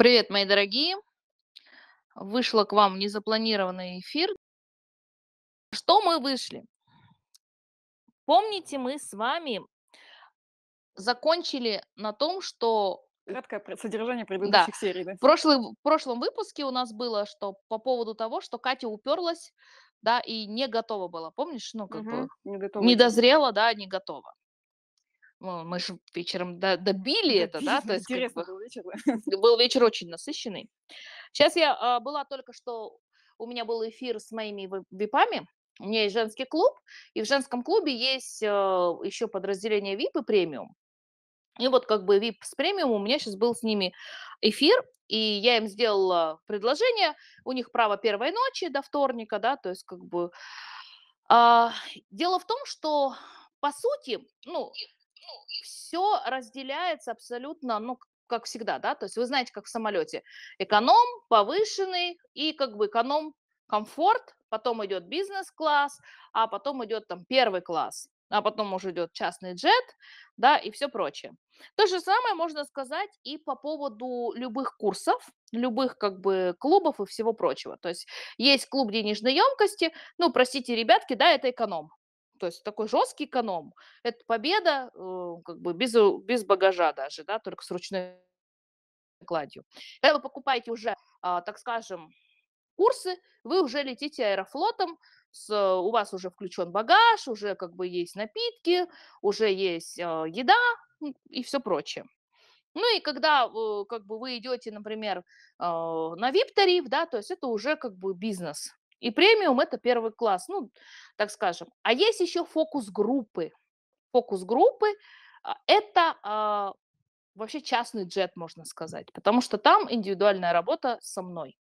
Привет, мои дорогие! Вышла к вам незапланированный эфир. Что мы вышли? Помните, мы с вами закончили на том, что... Краткое содержание предыдущих да. серий. Да? В, прошлый, в прошлом выпуске у нас было, что по поводу того, что Катя уперлась, да, и не готова была. Помнишь, ну, как угу, бы не, не дозрела, да, не готова мы же вечером добили это, да? То есть, Интересно как бы, был вечер. Был вечер очень насыщенный. Сейчас я а, была только что, у меня был эфир с моими випами, у меня есть женский клуб, и в женском клубе есть а, еще подразделение VIP и премиум. И вот как бы VIP с премиум, у меня сейчас был с ними эфир, и я им сделала предложение, у них право первой ночи до вторника, да, то есть как бы... А, дело в том, что по сути, ну, ну, все разделяется абсолютно, ну, как всегда, да, то есть вы знаете, как в самолете, эконом, повышенный и как бы эконом комфорт, потом идет бизнес-класс, а потом идет там первый класс, а потом уже идет частный джет, да, и все прочее. То же самое можно сказать и по поводу любых курсов, любых как бы клубов и всего прочего. То есть есть клуб денежной емкости, ну, простите, ребятки, да, это эконом то есть такой жесткий эконом, это победа э, как бы без, э, без багажа даже, да, только с ручной кладью. Когда вы покупаете уже, а, так скажем, курсы, вы уже летите аэрофлотом, с, э, у вас уже включен багаж, уже как бы есть напитки, уже есть а, еда и все прочее. Ну и когда как бы вы идете, например, а, на VIP-тариф, да, то есть это уже как бы бизнес, и премиум – это первый класс, ну, так скажем. А есть еще фокус-группы. Фокус-группы а, – это а, вообще частный джет, можно сказать, потому что там индивидуальная работа со мной.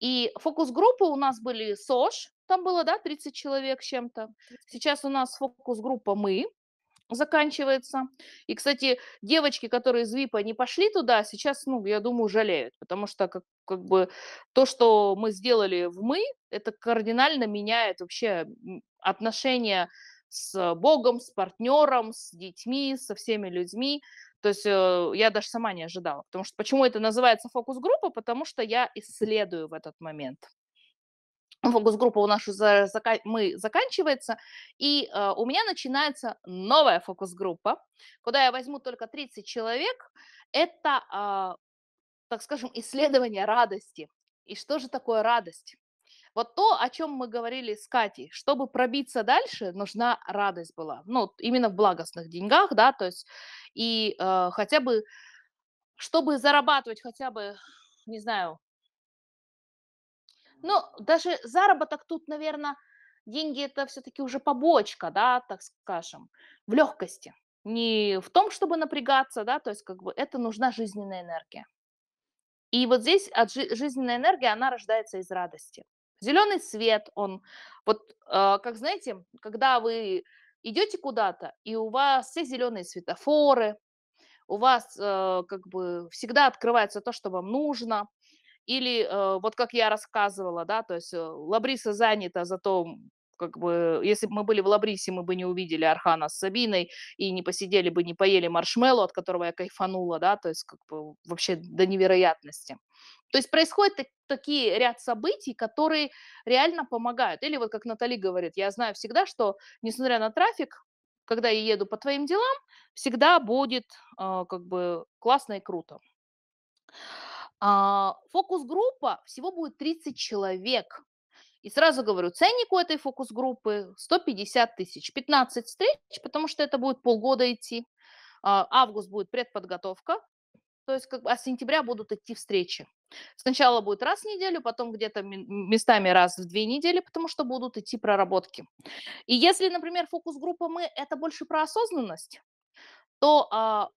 И фокус-группы у нас были СОЖ, там было, да, 30 человек чем-то. Сейчас у нас фокус-группа «Мы», заканчивается. И, кстати, девочки, которые из ВИПа не пошли туда, сейчас, ну, я думаю, жалеют, потому что как, как бы то, что мы сделали в «Мы», это кардинально меняет вообще отношения с Богом, с партнером, с детьми, со всеми людьми. То есть э, я даже сама не ожидала, потому что почему это называется фокус-группа, потому что я исследую в этот момент фокус-группа у нас уже мы заканчивается, и э, у меня начинается новая фокус-группа, куда я возьму только 30 человек. Это, а, так скажем, исследование радости. И что же такое радость? Вот то, о чем мы говорили с Катей, чтобы пробиться дальше, нужна радость была. Ну, именно в благостных деньгах, да, то есть, и э, хотя бы, чтобы зарабатывать хотя бы, не знаю, ну, даже заработок тут, наверное, деньги это все-таки уже побочка, да, так скажем, в легкости. Не в том, чтобы напрягаться, да, то есть как бы это нужна жизненная энергия. И вот здесь от жи- жизненная энергия, она рождается из радости. Зеленый свет, он, вот, э, как знаете, когда вы идете куда-то, и у вас все зеленые светофоры, у вас э, как бы всегда открывается то, что вам нужно, или э, вот как я рассказывала, да, то есть э, Лабриса занята, зато как бы, если бы мы были в Лабрисе, мы бы не увидели Архана с Сабиной и не посидели бы, не поели маршмеллоу, от которого я кайфанула, да, то есть как бы вообще до невероятности. То есть происходит такие ряд событий, которые реально помогают. Или вот как Натали говорит, я знаю всегда, что несмотря на трафик, когда я еду по твоим делам, всегда будет э, как бы классно и круто. А, фокус-группа всего будет 30 человек. И сразу говорю, ценник у этой фокус-группы 150 тысяч, 15 встреч, потому что это будет полгода идти. А, август будет предподготовка, то есть как бы, а с сентября будут идти встречи. Сначала будет раз в неделю, потом где-то местами раз в две недели, потому что будут идти проработки. И если, например, фокус-группа мы – это больше про осознанность, то а,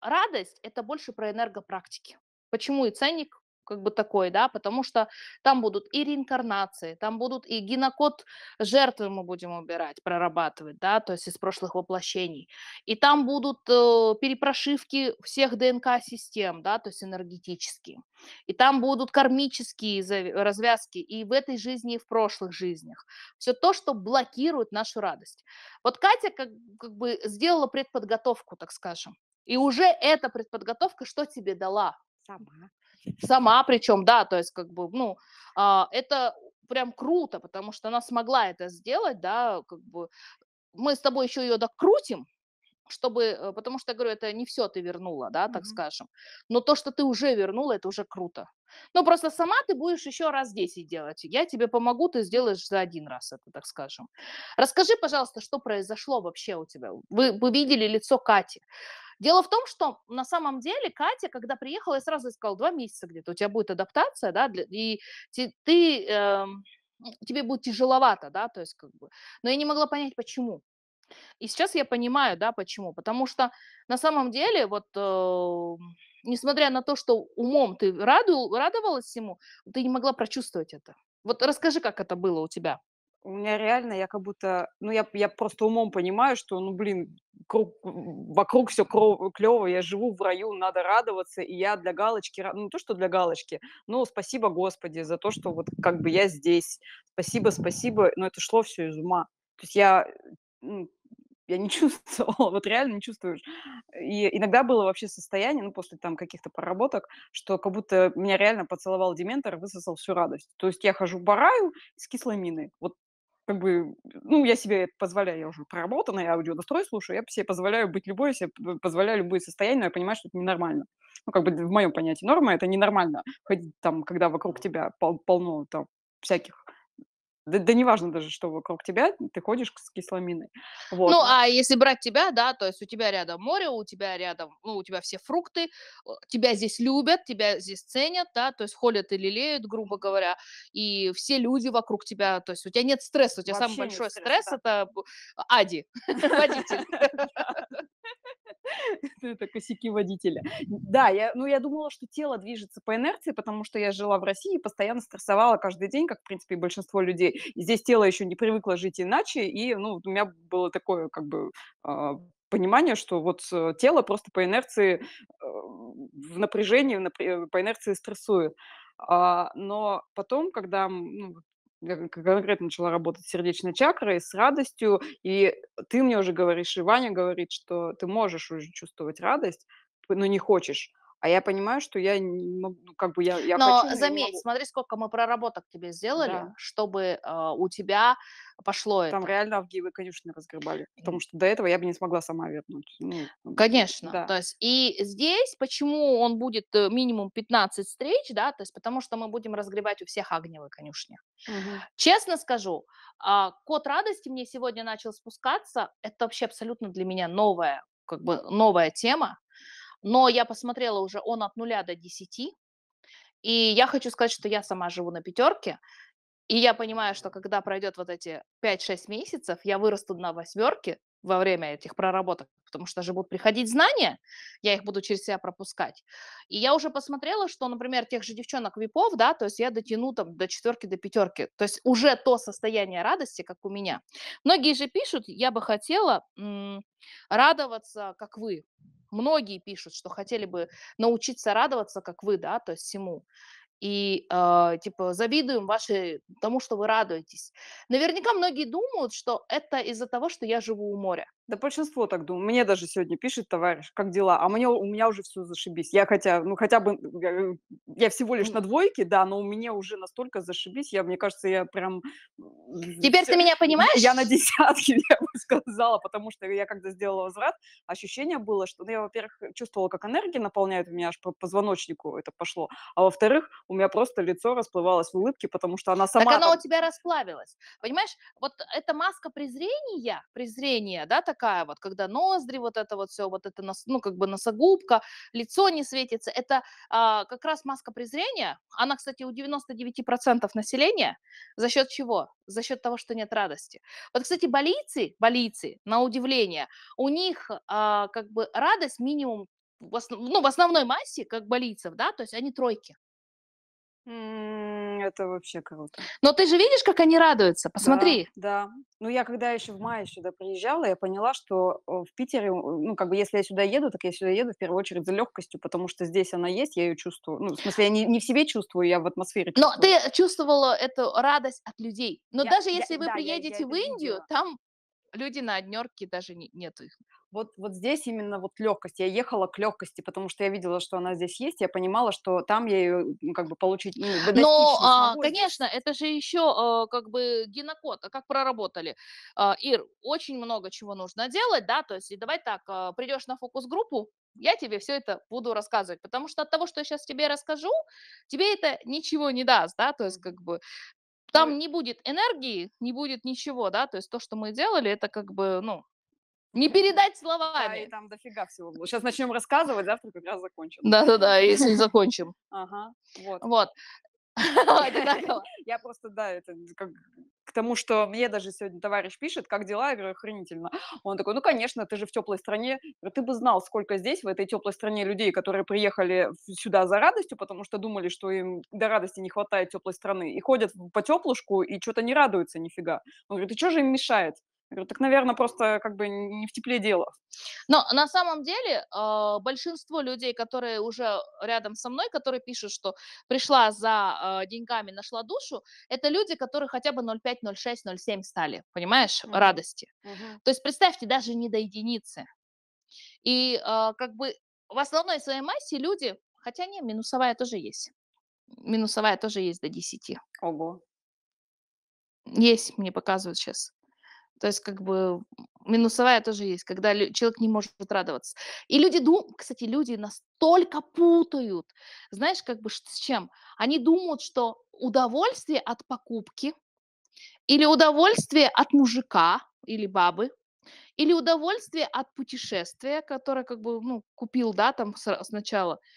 радость – это больше про энергопрактики. Почему и ценник как бы такой, да, потому что там будут и реинкарнации, там будут и генокод жертвы мы будем убирать, прорабатывать, да, то есть из прошлых воплощений, и там будут э, перепрошивки всех ДНК-систем, да, то есть энергетические, и там будут кармические развязки и в этой жизни, и в прошлых жизнях. Все то, что блокирует нашу радость. Вот Катя как, как бы сделала предподготовку, так скажем, и уже эта предподготовка что тебе дала? Сама. Сама причем, да, то есть как бы, ну, а, это прям круто, потому что она смогла это сделать, да, как бы мы с тобой еще ее докрутим, чтобы, э, потому что, я говорю, это не все ты вернула, да, так mm-hmm. скажем, но то, что ты уже вернула, это уже круто. Ну, просто сама ты будешь еще раз 10 делать, я тебе помогу, ты сделаешь за один раз это, так скажем. Расскажи, пожалуйста, что произошло вообще у тебя? Вы, вы видели лицо Кати, Дело в том, что на самом деле Катя, когда приехала, я сразу сказала, два месяца где-то у тебя будет адаптация, да, и ты, ты эм, э, тебе будет тяжеловато, да, то есть как бы. Но я не могла понять, почему. И сейчас я понимаю, да, почему. Потому что на самом деле вот... Э, несмотря на то, что умом ты раду, радовалась ему, ты не могла прочувствовать это. Вот расскажи, как это было у тебя у меня реально, я как будто, ну, я, я просто умом понимаю, что, ну, блин, круг, вокруг все клево, я живу в раю, надо радоваться, и я для галочки, ну, не то, что для галочки, ну спасибо Господи за то, что вот как бы я здесь, спасибо, спасибо, но это шло все из ума. То есть я, ну, я не чувствовала, вот реально не чувствуешь. И иногда было вообще состояние, ну, после там каких-то поработок, что как будто меня реально поцеловал дементор, и высосал всю радость. То есть я хожу бараю с кислой миной. Вот как бы, ну, я себе это позволяю, я уже проработанный аудиодострой слушаю, я себе позволяю быть любой, я себе позволяю любые состояния, но я понимаю, что это ненормально. Ну, как бы в моем понятии норма – это ненормально, ходить там, когда вокруг тебя пол полно там всяких да, да неважно даже, что вокруг тебя, ты ходишь с кисломиной. Вот. Ну, а если брать тебя, да, то есть у тебя рядом море, у тебя рядом, ну, у тебя все фрукты, э, тебя здесь любят, тебя здесь ценят, да, то есть холят и лелеют, грубо говоря, и все люди вокруг тебя, то есть у тебя нет стресса, у тебя Вообще самый большой стресс, стресс да. это Ади, водитель. это косяки водителя. Да, я, ну, я думала, что тело движется по инерции, потому что я жила в России и постоянно стрессовала каждый день, как, в принципе, большинство людей. И здесь тело еще не привыкло жить иначе, и, ну, у меня было такое, как бы, а, понимание, что вот э, тело просто по инерции э, в напряжении, по инерции стрессует. А, но потом, когда ну, я конкретно начала работать сердечная чакра и с радостью, и ты мне уже говоришь, и Ваня говорит, что ты можешь уже чувствовать радость, но не хочешь. А я понимаю, что я не могу, ну, как бы я, я но хочу, заметь, но смотри, сколько мы проработок тебе сделали, да. чтобы э, у тебя пошло Там это. Там реально Авгиевы конюшни разгребали, потому что до этого я бы не смогла сама вернуть. Ну, Конечно, да. то есть и здесь почему он будет э, минимум 15 встреч, да, то есть потому что мы будем разгребать у всех огневые конюшни. Угу. Честно скажу, э, код радости мне сегодня начал спускаться, это вообще абсолютно для меня новая, как бы новая тема, но я посмотрела уже он от нуля до десяти, и я хочу сказать, что я сама живу на пятерке, и я понимаю, что когда пройдет вот эти 5-6 месяцев, я вырасту на восьмерке во время этих проработок, потому что же будут приходить знания, я их буду через себя пропускать. И я уже посмотрела, что, например, тех же девчонок випов, да, то есть я дотяну там до четверки, до пятерки, то есть уже то состояние радости, как у меня. Многие же пишут, я бы хотела м- радоваться, как вы, многие пишут, что хотели бы научиться радоваться, как вы, да, то есть всему. И э, типа завидуем вашей тому, что вы радуетесь. Наверняка многие думают, что это из-за того, что я живу у моря. Да большинство так думает. Мне даже сегодня пишет товарищ, как дела? А мне, у меня уже все зашибись. Я хотя, ну хотя бы, э, я, всего лишь на двойке, да, но у меня уже настолько зашибись. Я, мне кажется, я прям... Теперь ты меня понимаешь? Я на десятке, я бы сказала, потому что я когда сделала возврат, ощущение было, что, ну, я, во-первых, чувствовала, как энергия наполняет меня, аж по позвоночнику это пошло. А во-вторых, у меня просто лицо расплывалось в улыбке, потому что она сама... Так она там... у тебя расплавилась. Понимаешь, вот эта маска презрения, презрения, да, так такая вот, когда ноздри, вот это вот все, вот это, нос, ну, как бы носогубка, лицо не светится, это а, как раз маска презрения, она, кстати, у 99% населения, за счет чего? За счет того, что нет радости. Вот, кстати, болицы, болицы, на удивление, у них а, как бы радость минимум в, основ, ну, в основной массе, как болицев, да, то есть они тройки. Это вообще круто. Но ты же видишь, как они радуются, посмотри. Да, да. Ну, я когда еще в мае сюда приезжала, я поняла, что э, в Питере, ну, как бы, если я сюда еду, так я сюда еду в первую очередь за легкостью, потому что здесь она есть, я ее чувствую. Ну, в смысле, я не, не в себе чувствую, я в атмосфере чувствую. Но ты чувствовала эту радость от людей. Но я, даже если я, вы да, приедете я, я в Индию, видела. там люди на однерке даже не, нету их вот, вот здесь именно вот легкость. Я ехала к легкости, потому что я видела, что она здесь есть, я понимала, что там я ее как бы получить ну, Но, а, конечно, это же еще а, как бы гинокод, а как проработали. А, Ир, очень много чего нужно делать, да, то есть и давай так, а, придешь на фокус-группу, я тебе все это буду рассказывать, потому что от того, что я сейчас тебе расскажу, тебе это ничего не даст, да, то есть как бы там не будет энергии, не будет ничего, да, то есть то, что мы делали, это как бы, ну, не передать словами. Да, и там дофига всего было. Сейчас начнем рассказывать, завтра как раз закончим. Да-да-да, если закончим. Ага, вот. Вот. Я просто, да, это как к тому, что мне даже сегодня товарищ пишет, как дела, я говорю, охренительно. Он такой, ну, конечно, ты же в теплой стране. Ты бы знал, сколько здесь, в этой теплой стране, людей, которые приехали сюда за радостью, потому что думали, что им до радости не хватает теплой страны, и ходят по теплушку и что-то не радуются нифига. Он говорит, ты что же им мешает? говорю, так, наверное, просто как бы не в тепле дело. Но на самом деле э, большинство людей, которые уже рядом со мной, которые пишут, что пришла за э, деньгами, нашла душу, это люди, которые хотя бы 0,5, 0,6, 0,7 стали, понимаешь, mm-hmm. радости. Mm-hmm. То есть представьте, даже не до единицы. И э, как бы в основной своей массе люди, хотя не, минусовая тоже есть. Минусовая тоже есть до 10. Ого. Есть, мне показывают сейчас. То есть как бы минусовая тоже есть, когда человек не может радоваться. И люди думают, кстати, люди настолько путают, знаешь, как бы с чем? Они думают, что удовольствие от покупки или удовольствие от мужика или бабы, или удовольствие от путешествия, которое как бы, ну, купил, да, там сначала –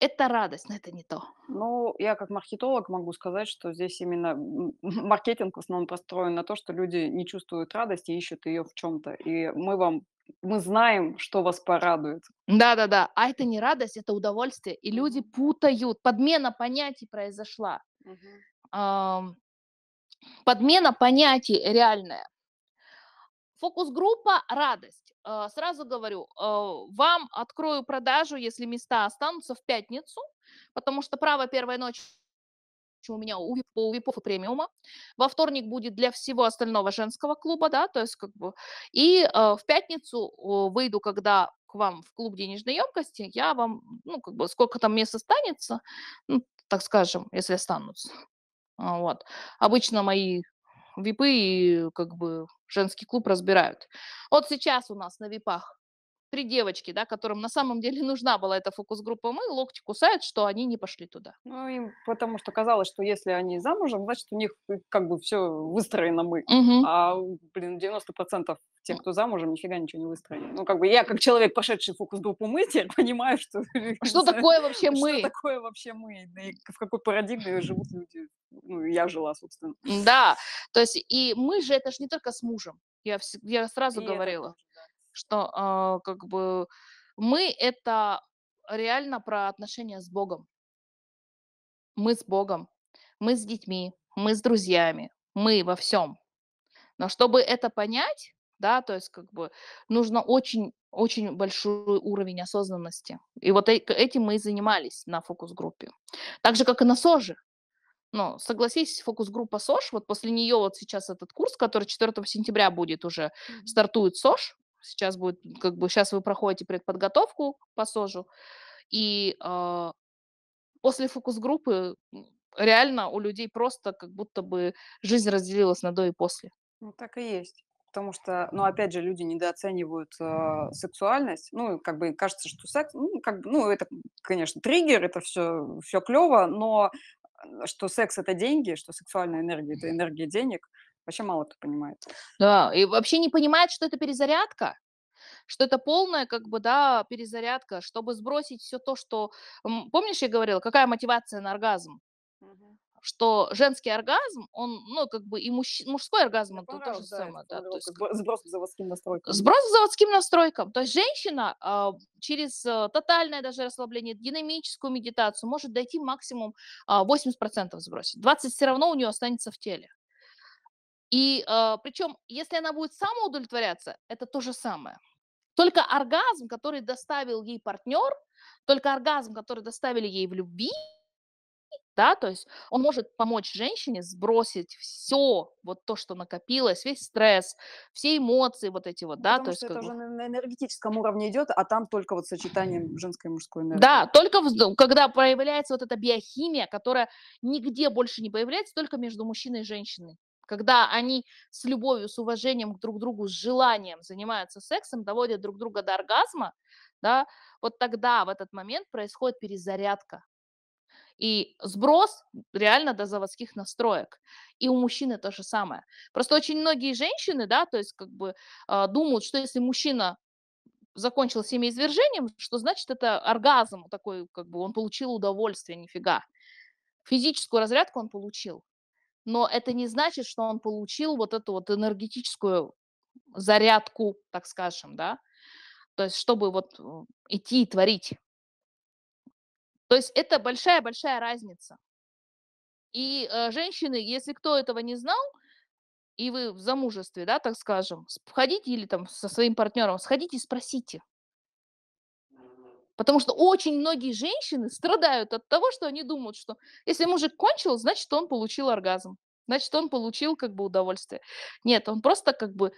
это радость, но это не то. Ну, я как маркетолог могу сказать, что здесь именно маркетинг в основном построен на то, что люди не чувствуют радости и ищут ее в чем-то. И мы вам мы знаем, что вас порадует. Да-да-да, а это не радость, это удовольствие. И люди путают, подмена понятий произошла. Угу. Подмена понятий реальная. Фокус-группа – радость. Э, сразу говорю, э, вам открою продажу, если места останутся в пятницу, потому что право первой ночи у меня у ВИП, у ВИПов и премиума. Во вторник будет для всего остального женского клуба, да, то есть как бы... И э, в пятницу выйду, когда к вам в клуб денежной емкости, я вам, ну, как бы, сколько там мест останется, ну, так скажем, если останутся. Вот. Обычно мои випы и как бы женский клуб разбирают. Вот сейчас у нас на випах три девочки, да, которым на самом деле нужна была эта фокус-группа мы, локти кусают, что они не пошли туда. Ну, им потому что казалось, что если они замужем, значит, у них э, как бы все выстроено мы. Угу. А, блин, 90% тех, ну кто замужем, нифига ничего не выстроили. Ну, как бы я, как человек, пошедший в фокус-группу мы, теперь понимаю, что... А что такое вообще мы? Что такое вообще мы? в какой парадигме живут люди? Ну, я жила, собственно. Да, то есть и мы же, это же не только с мужем. Я, я сразу и говорила. Это что э, как бы мы это реально про отношения с Богом. Мы с Богом, мы с детьми, мы с друзьями, мы во всем. Но чтобы это понять, да, то есть как бы нужно очень очень большой уровень осознанности. И вот этим мы и занимались на фокус-группе. Так же, как и на СОЖе. Ну, согласись, фокус-группа СОЖ, вот после нее вот сейчас этот курс, который 4 сентября будет уже, стартует СОЖ, Сейчас будет, как бы, сейчас вы проходите предподготовку по СОЖу, и э, после фокус-группы реально у людей просто как будто бы жизнь разделилась на до и после. Ну, так и есть. Потому что, ну, опять же, люди недооценивают э, сексуальность. Ну, как бы кажется, что секс, ну, как бы, ну, это, конечно, триггер, это все, все клево, но э, что секс это деньги, что сексуальная энергия это энергия денег, Вообще мало кто понимает. Да, и вообще не понимает, что это перезарядка что это полная как бы, да, перезарядка, чтобы сбросить все то, что... Помнишь, я говорила, какая мотивация на оргазм? Угу. Что женский оргазм, он, ну, как бы, и мужч... мужской оргазм, я он тоже да, самое. Да, то есть... Сброс с заводским настройкам. Сброс с заводским настройкам. То есть женщина а, э, через тотальное даже расслабление, динамическую медитацию может дойти максимум э, а, 80% сбросить. 20% все равно у нее останется в теле. И э, а, причем, если она будет самоудовлетворяться, это то же самое. Только оргазм, который доставил ей партнер, только оргазм, который доставили ей в любви, да, то есть он может помочь женщине сбросить все вот то, что накопилось, весь стресс, все эмоции вот эти вот, да, Потому то есть это как уже на энергетическом уровне идет, а там только вот сочетанием женской и мужской энергии. Да, только в... когда проявляется вот эта биохимия, которая нигде больше не появляется, только между мужчиной и женщиной когда они с любовью, с уважением друг к другу, с желанием занимаются сексом, доводят друг друга до оргазма, да, вот тогда в этот момент происходит перезарядка. И сброс реально до заводских настроек. И у мужчины то же самое. Просто очень многие женщины, да, то есть как бы а, думают, что если мужчина закончил семяизвержением, что значит это оргазм такой, как бы он получил удовольствие, нифига. Физическую разрядку он получил но это не значит, что он получил вот эту вот энергетическую зарядку, так скажем, да, то есть чтобы вот идти и творить. То есть это большая-большая разница. И э, женщины, если кто этого не знал, и вы в замужестве, да, так скажем, сходите или там со своим партнером, сходите и спросите, Потому что очень многие женщины страдают от того, что они думают, что если мужик кончил, значит, он получил оргазм. Значит, он получил как бы удовольствие. Нет, он просто как бы...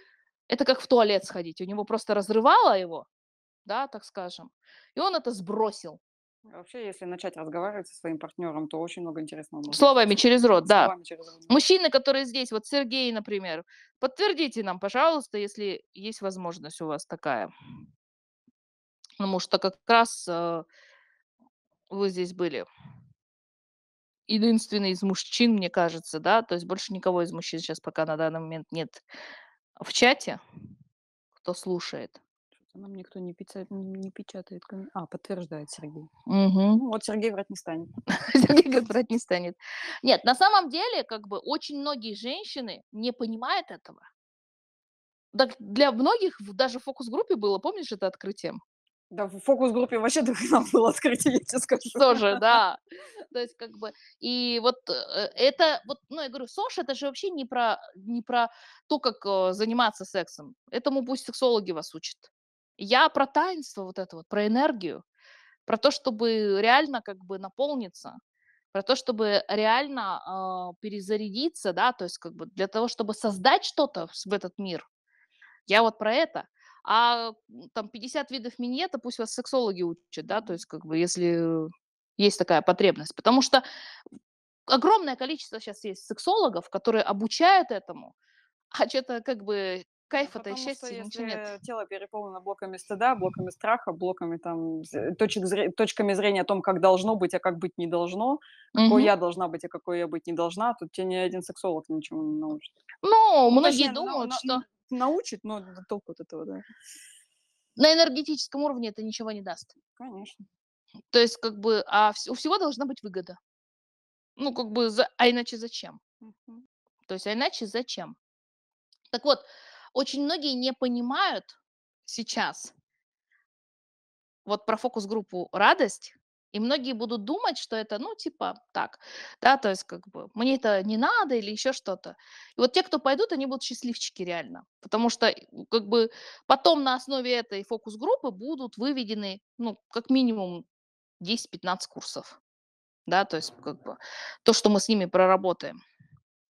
Это как в туалет сходить. У него просто разрывало его, да, так скажем. И он это сбросил. А вообще, если начать разговаривать со своим партнером, то очень много интересного. Можно Словами через рот, да. через рот. Мужчины, которые здесь, вот Сергей, например, подтвердите нам, пожалуйста, если есть возможность у вас такая потому что как раз э, вы здесь были. Единственный из мужчин, мне кажется, да, то есть больше никого из мужчин сейчас пока на данный момент нет в чате, кто слушает. Нам никто не печатает, не печатает. А, подтверждает Сергей. Угу. Ну, вот Сергей врать не станет. Сергей говорит, врать не станет. Нет, на самом деле, как бы, очень многие женщины не понимают этого. Так для многих даже в фокус-группе было, помнишь, это открытием? Да, в фокус-группе вообще дохрена было открытие, я тебе скажу. Тоже, да. То есть, как бы, и вот э, это, вот, ну, я говорю, Сош, это же вообще не про, не про то, как э, заниматься сексом. Этому пусть сексологи вас учат. Я про таинство вот это вот, про энергию, про то, чтобы реально как бы наполниться, про то, чтобы реально э, перезарядиться, да, то есть как бы для того, чтобы создать что-то в этот мир. Я вот про это а там 50 видов миньета пусть вас сексологи учат, да, то есть как бы если есть такая потребность, потому что огромное количество сейчас есть сексологов, которые обучают этому, а что-то как бы ну, кайфа то и счастья что, если нет. тело переполнено блоками стыда, блоками страха, блоками там точек зре... точками зрения о том, как должно быть, а как быть не должно, какой угу. я должна быть, а какой я быть не должна, тут тебе ни один сексолог ничего не научит. Ну, ну многие Точнее, ну, думают, но, но, что научит, но толку от этого, да. На энергетическом уровне это ничего не даст. Конечно. То есть, как бы, а у всего должна быть выгода. Ну, как бы, за, а иначе зачем? Угу. То есть, а иначе зачем? Так вот, очень многие не понимают сейчас вот про фокус-группу «Радость», и многие будут думать, что это, ну, типа, так, да, то есть, как бы, мне это не надо или еще что-то. И вот те, кто пойдут, они будут счастливчики реально, потому что, как бы, потом на основе этой фокус-группы будут выведены, ну, как минимум 10-15 курсов, да, то есть, как бы, то, что мы с ними проработаем.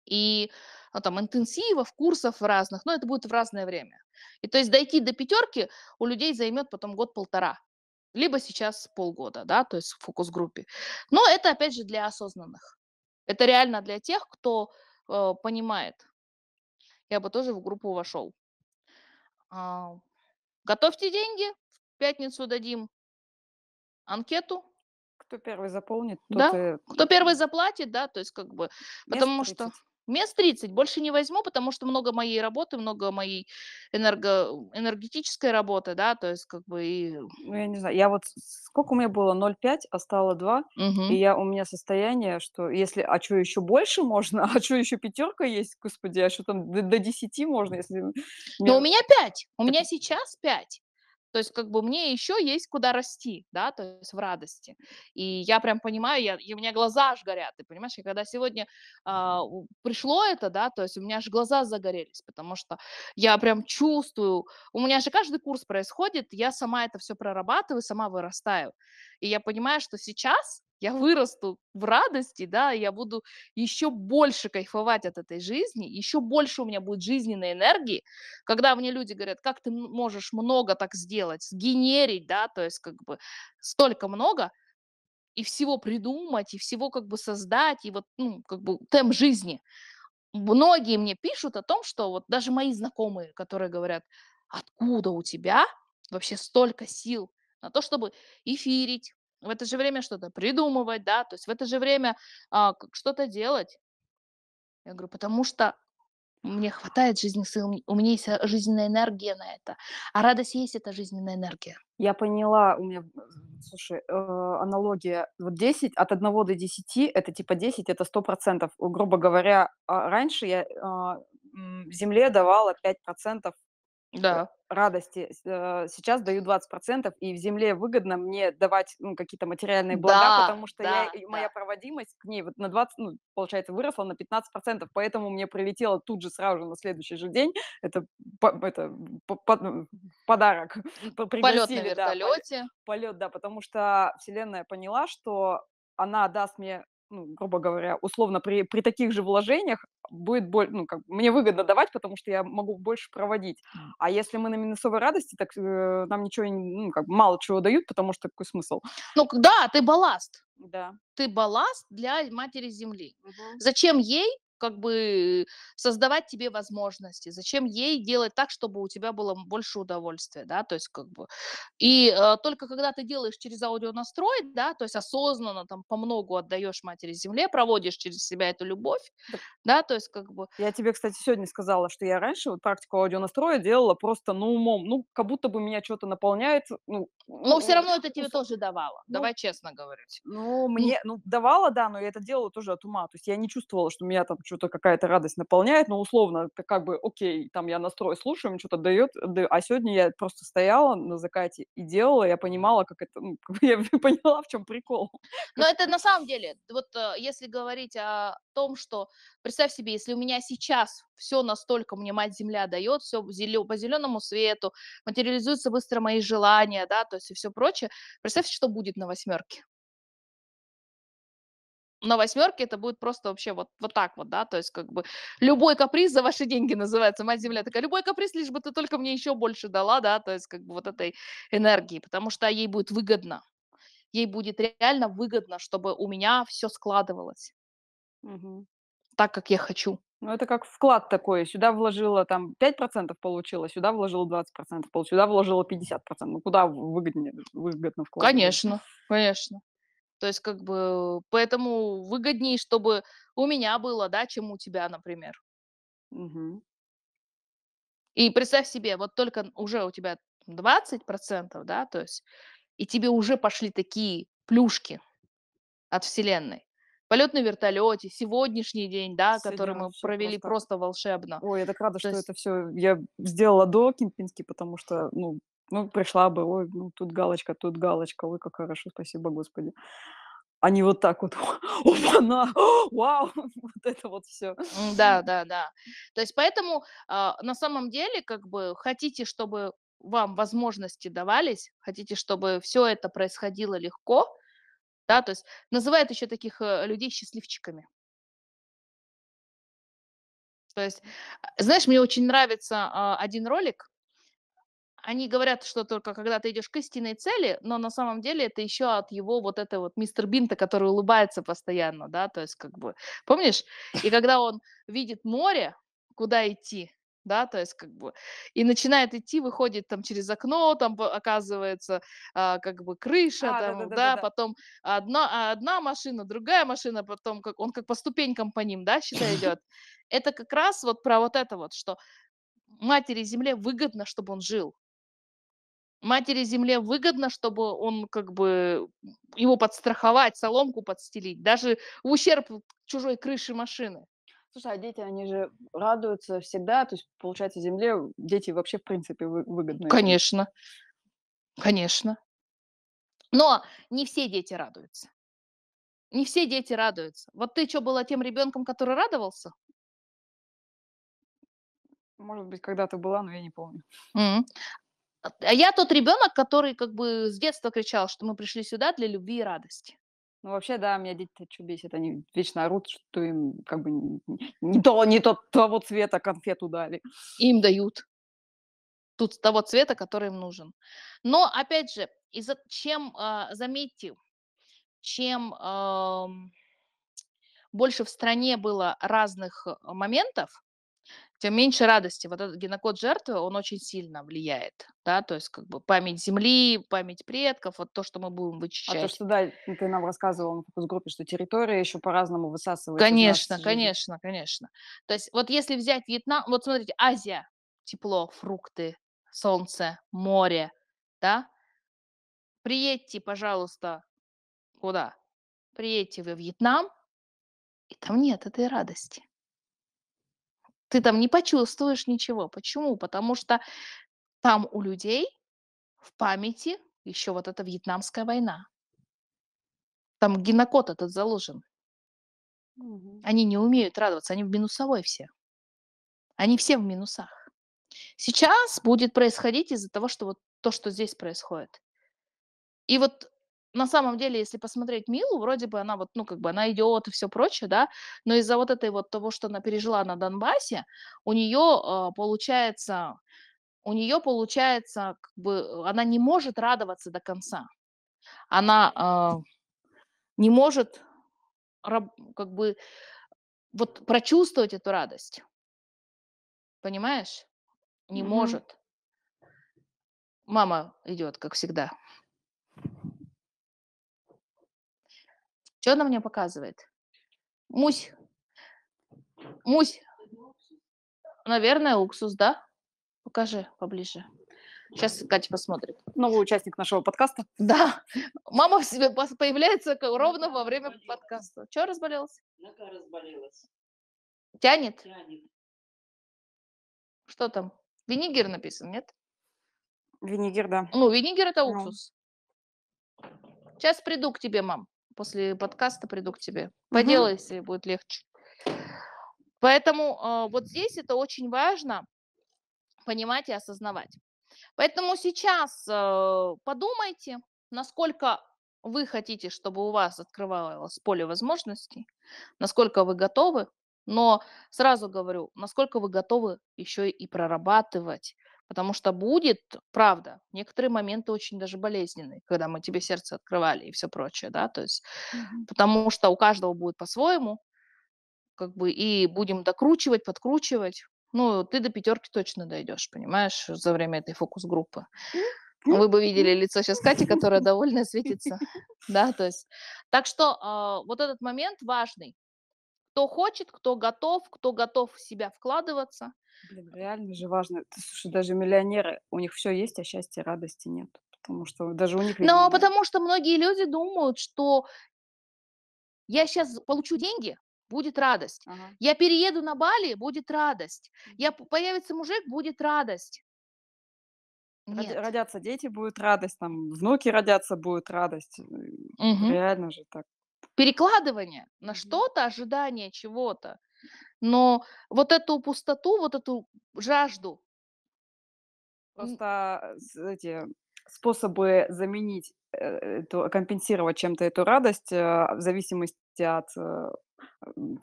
И ну, там, интенсивов, курсов разных, но это будет в разное время. И то есть дойти до пятерки у людей займет потом год-полтора, либо сейчас полгода, да, то есть в фокус-группе. Но это, опять же, для осознанных. Это реально для тех, кто э, понимает. Я бы тоже в группу вошел. А, готовьте деньги, в пятницу дадим анкету. Кто первый заполнит, тот да? и... кто первый заплатит, да, то есть как бы, потому 30. что Мест 30 больше не возьму, потому что много моей работы, много моей энерго... энергетической работы, да, то есть как бы и... Ну, я не знаю, я вот, сколько у меня было, 0,5, а стало 2, угу. и я, у меня состояние, что если, а что еще больше можно, а что еще пятерка есть, господи, а что там до, до 10 можно, если... Но у меня 5, у меня сейчас 5. То есть как бы мне еще есть куда расти, да, то есть в радости. И я прям понимаю, я, и у меня глаза аж горят, ты понимаешь, и когда сегодня э, пришло это, да, то есть у меня аж глаза загорелись, потому что я прям чувствую, у меня же каждый курс происходит, я сама это все прорабатываю, сама вырастаю. И я понимаю, что сейчас я вырасту в радости, да, я буду еще больше кайфовать от этой жизни, еще больше у меня будет жизненной энергии. Когда мне люди говорят, как ты можешь много так сделать, сгенерить, да, то есть как бы столько много, и всего придумать, и всего как бы создать, и вот, ну, как бы темп жизни. Многие мне пишут о том, что вот даже мои знакомые, которые говорят, откуда у тебя вообще столько сил на то, чтобы эфирить, в это же время что-то придумывать, да, то есть в это же время а, что-то делать. Я говорю, потому что мне хватает жизненных сил, у меня есть э, жизненная энергия на это. А радость есть эта жизненная энергия. Я поняла, у меня, слушай, э, аналогия, вот 10, от 1 до 10, это типа 10, это 100%. Грубо говоря, а, раньше я э, земле давала 5% Э, да. радости. Э, Сейчас даю 20%, и в земле выгодно мне давать ну, какие-то материальные блага, Да, потому что да, я, моя да. проводимость к ней вот на 20, ну, получается, выросла на 15%, поэтому мне прилетело тут же сразу же на следующий же день. Это, это ну, подарок. Полет на пригласили, да, вертолете. полет, да, потому что Вселенная поняла, что она даст мне ну, грубо говоря, условно при, при таких же вложениях будет боль, ну, как, мне выгодно давать, потому что я могу больше проводить. А если мы на минусовой радости, так э, нам ничего, ну, как мало чего дают, потому что какой смысл? Ну, да, ты балласт. Да. Ты балласт для матери Земли. Угу. Зачем ей как бы э, создавать тебе возможности. Зачем ей делать так, чтобы у тебя было больше удовольствия, да, то есть как бы. И э, только когда ты делаешь через аудионастрой, да, то есть осознанно там по многу отдаешь матери земле, проводишь через себя эту любовь, да. да, то есть как бы. Я тебе, кстати, сегодня сказала, что я раньше вот практику аудионастроя делала просто, ну, умом, ну, как будто бы меня что-то наполняет, ну. Но ну, все равно это тебе ну, тоже давало, ну, давай честно говорить. Ну, ну мне, ну, давало, да, но я это делала тоже от ума, то есть я не чувствовала, что меня там что-то какая-то радость наполняет, но условно как бы, окей, там я настрой слушаю, мне что-то дает, а сегодня я просто стояла на закате и делала, я понимала, как это, ну, я поняла, в чем прикол. Но это на самом деле, вот э, если говорить о том, что, представь себе, если у меня сейчас все настолько мне мать земля дает, все по зеленому свету, материализуются быстро мои желания, да, то есть и все прочее, представь, что будет на восьмерке на восьмерке это будет просто вообще вот, вот так вот, да, то есть как бы любой каприз за ваши деньги называется, мать земля такая, любой каприз, лишь бы ты только мне еще больше дала, да, то есть как бы вот этой энергии, потому что ей будет выгодно, ей будет реально выгодно, чтобы у меня все складывалось угу. так, как я хочу. Ну, это как вклад такой. Сюда вложила там 5% получила, сюда вложила 20% получила, сюда вложила 50%. Ну, куда выгоднее, выгодно вклад? Конечно, конечно. То есть, как бы, поэтому выгоднее, чтобы у меня было, да, чем у тебя, например. Угу. И представь себе, вот только уже у тебя 20%, да, то есть, и тебе уже пошли такие плюшки от Вселенной. Полет на вертолете, сегодняшний день, да, Сегодня который мы провели просто... просто волшебно. Ой, я так рада, то что есть... это все я сделала до Кимпински, потому что, ну, ну, пришла бы, ой, ну, тут галочка, тут галочка, ой, как хорошо, спасибо, Господи. Они вот так вот, опа-на, вау, вот это вот все. Да, да, да. То есть поэтому э, на самом деле, как бы, хотите, чтобы вам возможности давались, хотите, чтобы все это происходило легко, да, то есть называют еще таких э, людей счастливчиками. То есть, а, знаешь, мне очень нравится а, один ролик, они говорят, что только когда ты идешь к истинной цели, но на самом деле это еще от его вот этого вот мистер Бинта, который улыбается постоянно, да, то есть как бы, помнишь? И когда он видит море, куда идти, да, то есть как бы, и начинает идти, выходит там через окно, там оказывается а, как бы крыша, а, там, да, да, да, да, потом одна, а, одна машина, другая машина, потом как, он как по ступенькам по ним, да, считай, идет. Это как раз вот про вот это вот, что матери земле выгодно, чтобы он жил, матери земле выгодно, чтобы он как бы его подстраховать, соломку подстелить, даже в ущерб чужой крыши машины. Слушай, а дети, они же радуются всегда, то есть, получается, земле дети вообще, в принципе, выгодны. Конечно, конечно. Но не все дети радуются. Не все дети радуются. Вот ты что, была тем ребенком, который радовался? Может быть, когда-то была, но я не помню. Mm-hmm. А, а я тот ребенок, который как бы с детства кричал, что мы пришли сюда для любви и радости. Ну, вообще, да, меня дети-то что бесит, они вечно орут, что им как бы не, то, не тот того цвета конфету дали. Им дают. Тут того цвета, который им нужен. Но, опять же, из-за, чем, а, заметьте, чем больше в стране было разных э, моментов, тем меньше радости. Вот этот генокод жертвы, он очень сильно влияет, да, то есть как бы память земли, память предков, вот то, что мы будем вычищать. А то, что, да, ну, ты нам рассказывал на фокус-группе, что территория еще по-разному высасывает. Конечно, конечно, конечно. То есть вот если взять Вьетнам, вот смотрите, Азия, тепло, фрукты, солнце, море, да, приедьте, пожалуйста, куда? Приедьте вы в Вьетнам, и там нет этой радости. Ты там не почувствуешь ничего. Почему? Потому что там у людей в памяти еще вот эта вьетнамская война. Там гинокод этот заложен. Они не умеют радоваться, они в минусовой все. Они все в минусах. Сейчас будет происходить из-за того, что вот то, что здесь происходит. И вот на самом деле, если посмотреть Милу, вроде бы она вот, ну, как бы она идет и все прочее, да, но из-за вот этой вот того, что она пережила на Донбассе, у нее э, а, получается, у нее получается, как бы, она не может радоваться до конца. Она э, не может, как бы, вот прочувствовать эту радость. Понимаешь? Не mm-hmm. может. Мама идет, как всегда. Что она мне показывает? Мусь. Мусь. Наверное, уксус, да? Покажи поближе. Сейчас Катя посмотрит. Новый участник нашего подкаста. Да. Мама в себе появляется ровно во время подкаста. Что разболелась? Нога разболелась. Тянет? Тянет. Что там? Винигер написан, нет? Винигер, да. Ну, винигер это ну. уксус. Сейчас приду к тебе, мам после подкаста приду к тебе. Поделай, угу. будет легче. Поэтому э, вот здесь это очень важно понимать и осознавать. Поэтому сейчас э, подумайте, насколько вы хотите, чтобы у вас открывалось поле возможностей, насколько вы готовы, но сразу говорю, насколько вы готовы еще и прорабатывать потому что будет, правда, некоторые моменты очень даже болезненные, когда мы тебе сердце открывали и все прочее, да, то есть, mm-hmm. потому что у каждого будет по-своему, как бы, и будем докручивать, подкручивать, ну, ты до пятерки точно дойдешь, понимаешь, за время этой фокус-группы. Ну, ну, Вы бы ну. видели лицо сейчас Кати, которая довольно светится, да, то есть, так что а, вот этот момент важный, кто хочет, кто готов, кто готов в себя вкладываться, Блин, э, реально же важно. Ты, слушай, даже миллионеры, у них все есть, а счастья радости нет. Потому что даже у них... Но ну, а потому что многие люди думают, что я сейчас получу деньги, будет радость. Ага. Я перееду на Бали, будет радость. Я появится мужик, будет радость. Нет. Родятся дети, будет радость, там внуки родятся, будет радость. Угу. Реально же так. Перекладывание на что-то, ожидание чего-то. Но вот эту пустоту, вот эту жажду. Просто эти способы заменить, э, эту, компенсировать чем-то эту радость э, в зависимости от э,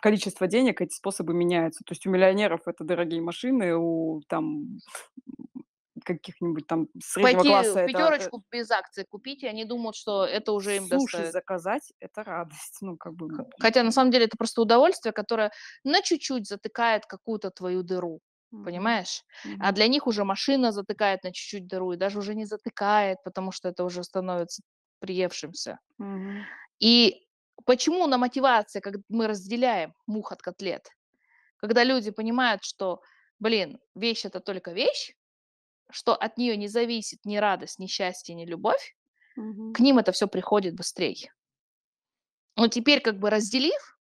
количества денег, эти способы меняются. То есть у миллионеров это дорогие машины, у там каких-нибудь там среднего Пойти класса. Пойти пятерочку это... Э, без акции купить, и они думают, что это уже им Суши доставит. Э, заказать – это радость, ну, как бы. Хотя, на самом деле, это просто удовольствие, которое на чуть-чуть затыкает какую-то твою дыру понимаешь? Mm-hmm. А для них уже машина затыкает на чуть-чуть дыру и даже уже не затыкает, потому что это уже становится приевшимся. Mm-hmm. И почему на мотивации, когда мы разделяем мух от котлет, когда люди понимают, что, блин, вещь это только вещь, что от нее не зависит ни радость, ни счастье, ни любовь, угу. к ним это все приходит быстрее. Но теперь, как бы разделив,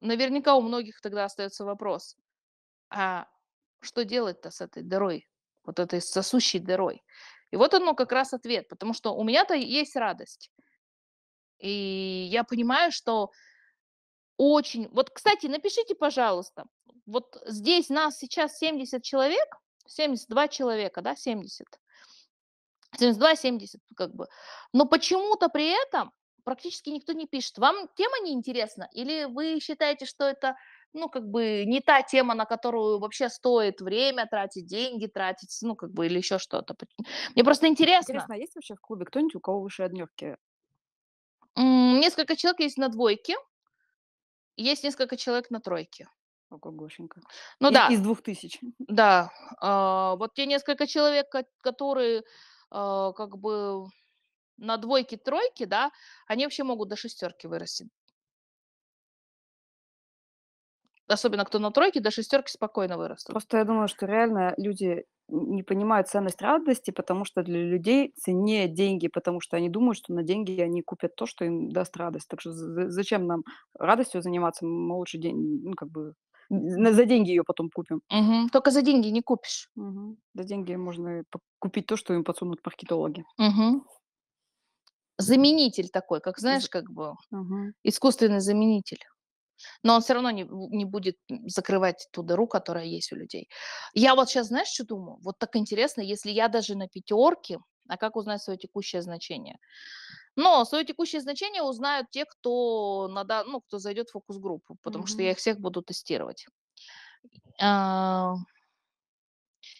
наверняка у многих тогда остается вопрос, а что делать-то с этой дырой, вот этой сосущей дырой? И вот оно как раз ответ, потому что у меня-то есть радость. И я понимаю, что очень... Вот, кстати, напишите, пожалуйста, вот здесь нас сейчас 70 человек, 72 человека, да, 70. 72-70, как бы. Но почему-то при этом практически никто не пишет. Вам тема не интересна? Или вы считаете, что это, ну, как бы не та тема, на которую вообще стоит время тратить, деньги тратить, ну, как бы, или еще что-то? Мне просто интересно. Интересно, а есть вообще в клубе кто-нибудь, у кого выше одневки? Несколько человек есть на двойке, есть несколько человек на тройке. Гошенька. Ну из, да. Из двух тысяч. Да. А, вот те несколько человек, которые а, как бы на двойке, тройке, да, они вообще могут до шестерки вырасти. Особенно кто на тройке, до шестерки спокойно вырастут. Просто я думаю, что реально люди не понимают ценность радости, потому что для людей ценнее деньги, потому что они думают, что на деньги они купят то, что им даст радость. Так что зачем нам радостью заниматься? Мы лучше день, ну, как бы за деньги ее потом купим. Угу. Только за деньги не купишь. Угу. За деньги можно купить то, что им подсунут маркетологи. Угу. Заменитель такой, как знаешь, как бы угу. искусственный заменитель. Но он все равно не, не будет закрывать ту дыру, которая есть у людей. Я вот сейчас, знаешь, что думаю? Вот так интересно, если я даже на пятерке, а как узнать свое текущее значение? Но свое текущее значение узнают те, кто, надо, ну, кто зайдет в фокус-группу, потому mm-hmm. что я их всех буду тестировать. А,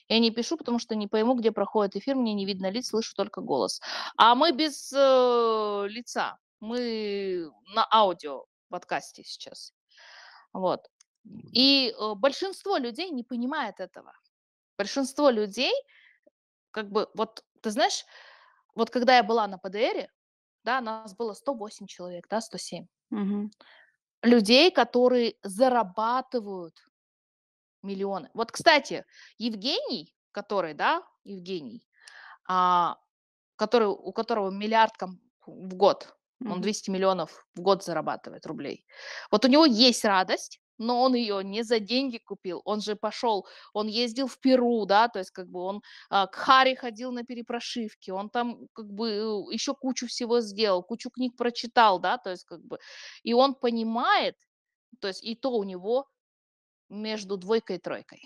я не пишу, потому что не пойму, где проходит эфир, мне не видно лиц, слышу только голос. А мы без э, лица, мы на аудио подкасте сейчас. Вот. И э, большинство людей не понимает этого. Большинство людей, как бы, вот, ты знаешь, вот когда я была на ПДРе, да, нас было 108 человек, да, 107. Угу. Людей, которые зарабатывают миллионы. Вот, кстати, Евгений, который, да, Евгений, а, который, у которого миллиард в год, он 200 миллионов в год зарабатывает рублей. Вот у него есть радость, но он ее не за деньги купил, он же пошел, он ездил в Перу, да, то есть как бы он а, к Харе ходил на перепрошивки, он там как бы э, еще кучу всего сделал, кучу книг прочитал, да, то есть как бы, и он понимает, то есть и то у него между двойкой и тройкой.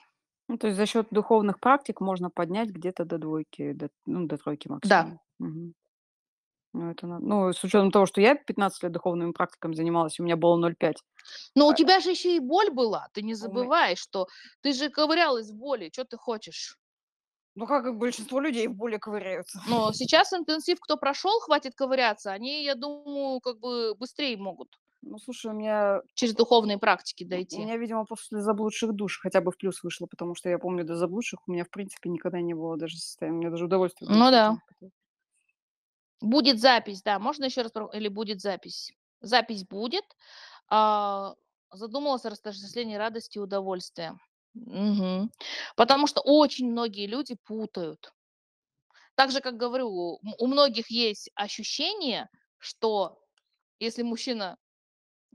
Ну, то есть за счет духовных практик можно поднять где-то до двойки, до, ну, до тройки максимум. Да. Угу. Ну, это надо. Ну, с учетом того, что я 15 лет духовными практиками занималась, у меня было 0,5. Но у а, тебя же еще и боль была. Ты не забывай, что ты же ковырялась в боли. Что ты хочешь? Ну, как и большинство людей в боли ковыряются. Но сейчас интенсив, кто прошел, хватит ковыряться. Они, я думаю, как бы быстрее могут. Ну, слушай, у меня... Через духовные практики дойти. У меня, видимо, после заблудших душ хотя бы в плюс вышло, потому что я помню, до заблудших у меня, в принципе, никогда не было даже состояния. У меня даже удовольствие. Ну да. Хотелось. Будет запись, да, можно еще раз, или будет запись? Запись будет. А, задумалась о растождествлении радости и удовольствия. Угу. Потому что очень многие люди путают. Так же, как говорю, у многих есть ощущение, что если мужчина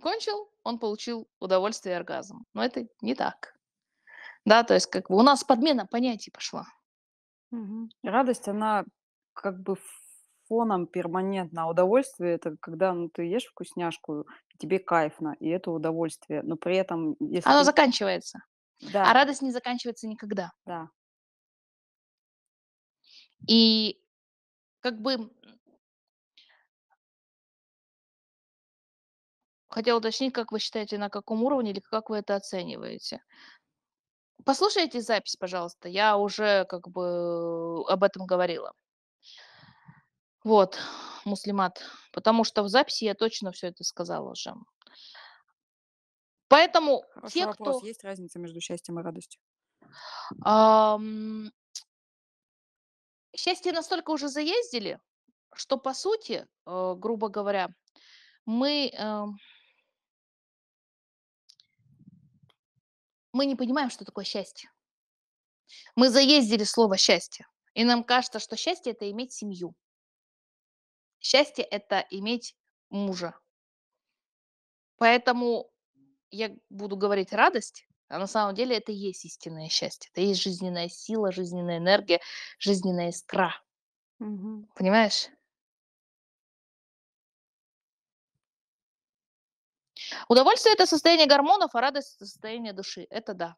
кончил, он получил удовольствие и оргазм. Но это не так. Да, то есть как бы у нас подмена понятий пошла. Угу. Радость, она как бы фоном перманентно. А удовольствие это когда ну, ты ешь вкусняшку, тебе кайфно, и это удовольствие. Но при этом... Если Оно ты... заканчивается. А да. А радость не заканчивается никогда. Да. И как бы хотела уточнить, как вы считаете, на каком уровне или как вы это оцениваете. Послушайте запись, пожалуйста, я уже как бы об этом говорила. Вот, муслимат. Потому что в записи я точно все это сказала уже. Поэтому Хороший те, вопрос. кто... Есть разница между счастьем и радостью? Эм... Счастье настолько уже заездили, что, по сути, э, грубо говоря, мы... Э, мы не понимаем, что такое счастье. Мы заездили слово счастье. И нам кажется, что счастье – это иметь семью. Счастье – это иметь мужа. Поэтому я буду говорить радость, а на самом деле это и есть истинное счастье. Это и есть жизненная сила, жизненная энергия, жизненная искра. Угу. Понимаешь? Удовольствие – это состояние гормонов, а радость – это состояние души. Это да.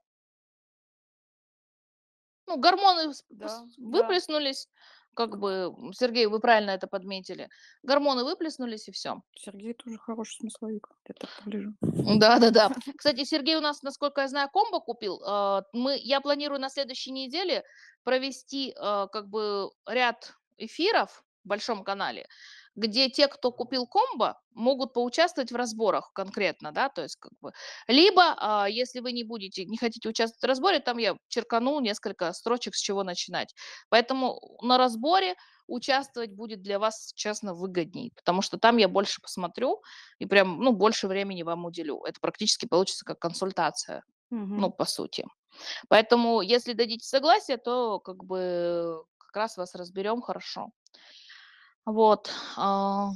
Ну, гормоны да, выплеснулись, да. Как бы, Сергей, вы правильно это подметили. Гормоны выплеснулись, и все. Сергей тоже хороший смысловик. Я так погляжу. Да-да-да. Кстати, Сергей у нас, насколько я знаю, комбо купил. А, мы, я планирую на следующей неделе провести а, как бы ряд эфиров в большом канале, где те, кто купил комбо, могут поучаствовать в разборах конкретно, да, то есть как бы. Либо, а, если вы не будете, не хотите участвовать в разборе, там я черканул несколько строчек, с чего начинать. Поэтому на разборе участвовать будет для вас, честно, выгоднее, потому что там я больше посмотрю и прям, ну, больше времени вам уделю. Это практически получится как консультация, угу. ну, по сути. Поэтому, если дадите согласие, то как бы э, как раз вас разберем хорошо. Вот. А.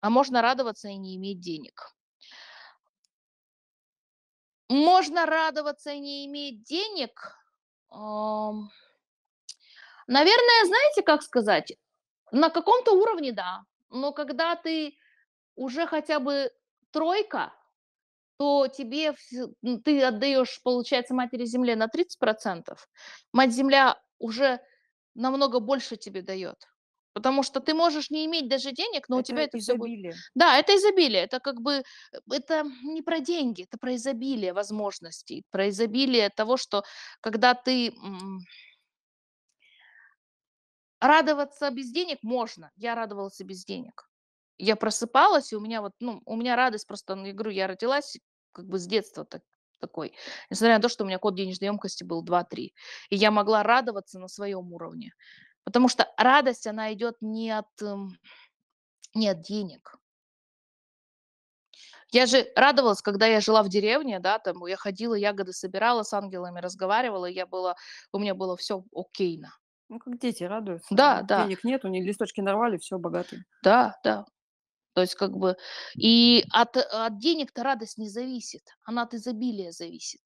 а можно радоваться и не иметь денег. Можно радоваться и не иметь денег. Наверное, знаете, как сказать? На каком-то уровне, да. Но когда ты уже хотя бы тройка, то тебе ты отдаешь, получается, матери земле на 30%. Мать земля уже намного больше тебе дает. Потому что ты можешь не иметь даже денег, но это у тебя это изобилие. все будет. Да, это изобилие. Это как бы э, это не про деньги, это про изобилие возможностей, про изобилие того, что когда ты радоваться без денег можно. Я радовалась без денег. Я просыпалась, и у меня вот, ну, у меня радость просто, ну, я говорю, я родилась как бы с детства так, такой. Несмотря на то, что у меня код денежной емкости был 2-3. И я могла радоваться на своем уровне. Потому что радость, она идет не от, эм, не от денег. Я же радовалась, когда я жила в деревне, да, там я ходила, ягоды собирала, с ангелами разговаривала, я была, у меня было все окейно. Ну, как дети радуются. Да, да. Денег нет, у них листочки нарвали, все, богатые. Да, да. То есть как бы и от, от денег-то радость не зависит, она от изобилия зависит.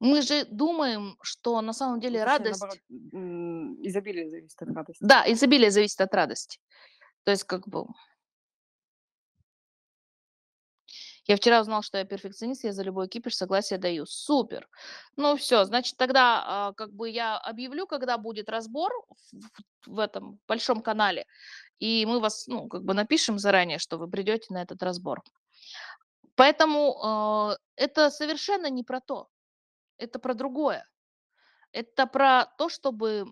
Мы же думаем, что на самом ну, деле радость... Наоборот, изобилие зависит от радости. Да, изобилие зависит от радости. То есть как бы... Я вчера узнал, что я перфекционист, я за любой кипиш согласие даю. Супер. Ну все, значит, тогда а, как бы я объявлю, когда будет разбор в, в этом большом канале, и мы вас, ну, как бы напишем заранее, что вы придете на этот разбор. Поэтому э, это совершенно не про то, это про другое. Это про то, чтобы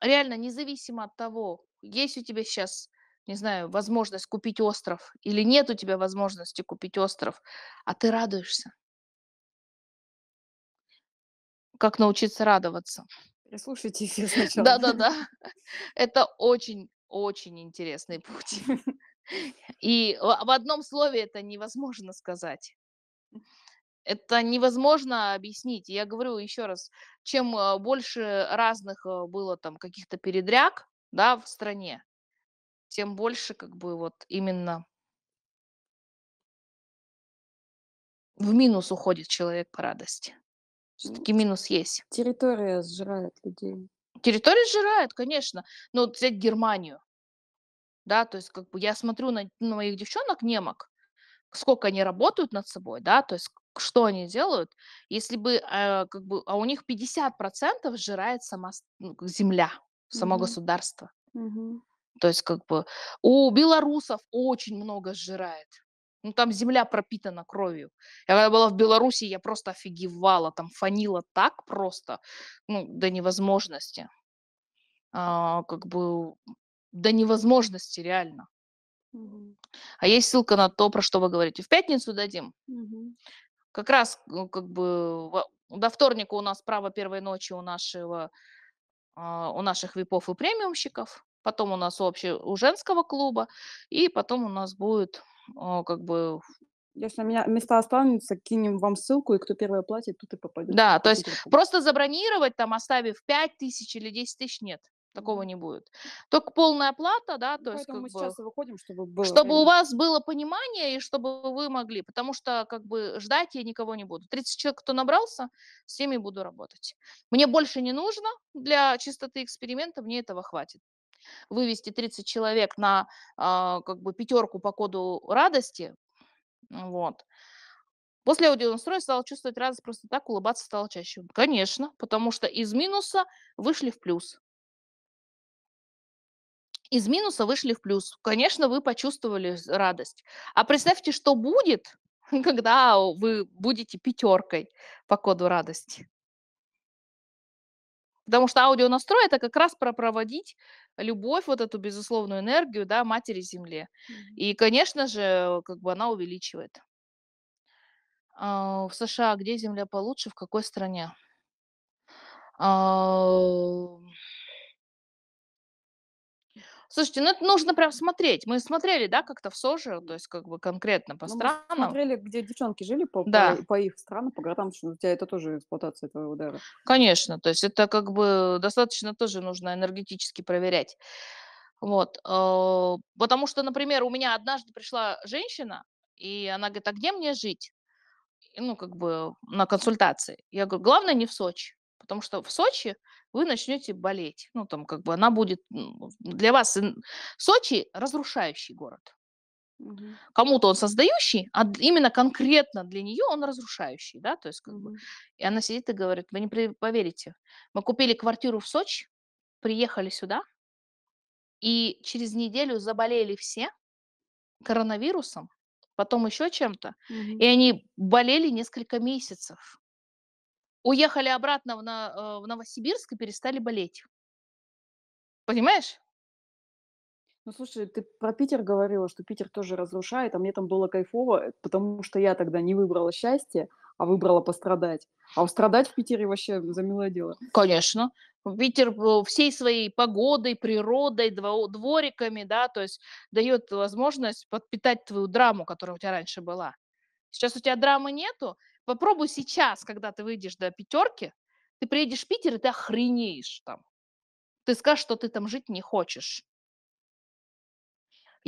реально независимо от того, есть у тебя сейчас не знаю, возможность купить остров, или нет у тебя возможности купить остров, а ты радуешься. Как научиться радоваться? Слушайте эфир сначала. Да-да-да. Это очень-очень интересный путь. И в одном слове это невозможно сказать. Это невозможно объяснить. Я говорю еще раз, чем э, больше разных э, было там каких-то передряг да, в стране, тем больше как бы вот именно в минус уходит человек по радости. Ну, Все-таки минус есть. Территория сжирает людей. Территория сжирает, конечно. Но вот взять Германию. Да, то есть как бы я смотрю на, на моих девчонок немок, сколько они работают над собой, да, то есть что они делают, если бы, э, как бы, а у них 50% сжирает сама ну, земля, само mm-hmm. государство. Mm-hmm. То есть как бы у белорусов очень много сжирает. Ну, там земля пропитана кровью. Я когда была в Беларуси, я просто офигевала. Там фанила так просто, ну, до невозможности. А, как бы до невозможности реально. Угу. А есть ссылка на то, про что вы говорите. В пятницу дадим. Угу. Как раз ну, как бы до вторника у нас право первой ночи у нашего а, у наших випов и премиумщиков потом у нас общий у женского клуба, и потом у нас будет а, как бы если у меня места останутся, кинем вам ссылку, и кто первое платит, тут и попадет. Да, то есть просто забронировать, там, оставив 5 тысяч или 10 тысяч, нет. Такого не будет. Только полная плата, да, ну, то есть как мы бы, сейчас выходим, чтобы было, чтобы у вас было понимание и чтобы вы могли, потому что как бы ждать я никого не буду. 30 человек, кто набрался, с ними буду работать. Мне больше не нужно для чистоты эксперимента, мне этого хватит вывести 30 человек на а, как бы пятерку по коду радости, вот. После аудиоустройства стал чувствовать радость просто так, улыбаться стал чаще. Конечно, потому что из минуса вышли в плюс. Из минуса вышли в плюс. Конечно, вы почувствовали радость. А представьте, что будет, когда вы будете пятеркой по коду радости. Потому что аудионастрой – это как раз про проводить любовь, вот эту безусловную энергию, да, матери Земле. Mm-hmm. И, конечно же, как бы она увеличивает. А, в США где земля получше, в какой стране? А, Слушайте, ну это нужно прям смотреть. Мы смотрели, да, как-то в СОЖе, то есть как бы конкретно по ну, странам. Мы смотрели, где девчонки жили по, да. по, по их странам, по городам, что у тебя это тоже эксплуатация этого удара. Конечно, то есть это как бы достаточно тоже нужно энергетически проверять. Вот, э, потому что, например, у меня однажды пришла женщина, и она говорит, а где мне жить? ну, как бы на консультации. Я говорю, главное не в Сочи потому что в Сочи вы начнете болеть. Ну, там как бы она будет для вас... Сочи – разрушающий город. Угу. Кому-то он создающий, а именно конкретно для нее он разрушающий, да, то есть как угу. бы. И она сидит и говорит, вы не поверите, мы купили квартиру в Сочи, приехали сюда, и через неделю заболели все коронавирусом, потом еще чем-то, угу. и они болели несколько месяцев уехали обратно в, на, э, в Новосибирск и перестали болеть. Понимаешь? Ну, слушай, ты про Питер говорила, что Питер тоже разрушает, а мне там было кайфово, э, потому что я тогда не выбрала счастье, а выбрала пострадать. А устрадать в Питере вообще за милое дело. Конечно. Питер э, всей своей погодой, природой, двориками, да, то есть дает возможность подпитать твою драму, которая у тебя раньше была. Сейчас у тебя драмы нету, Попробуй сейчас, когда ты выйдешь до пятерки, ты приедешь в Питер, и ты охренеешь там. Ты скажешь, что ты там жить не хочешь.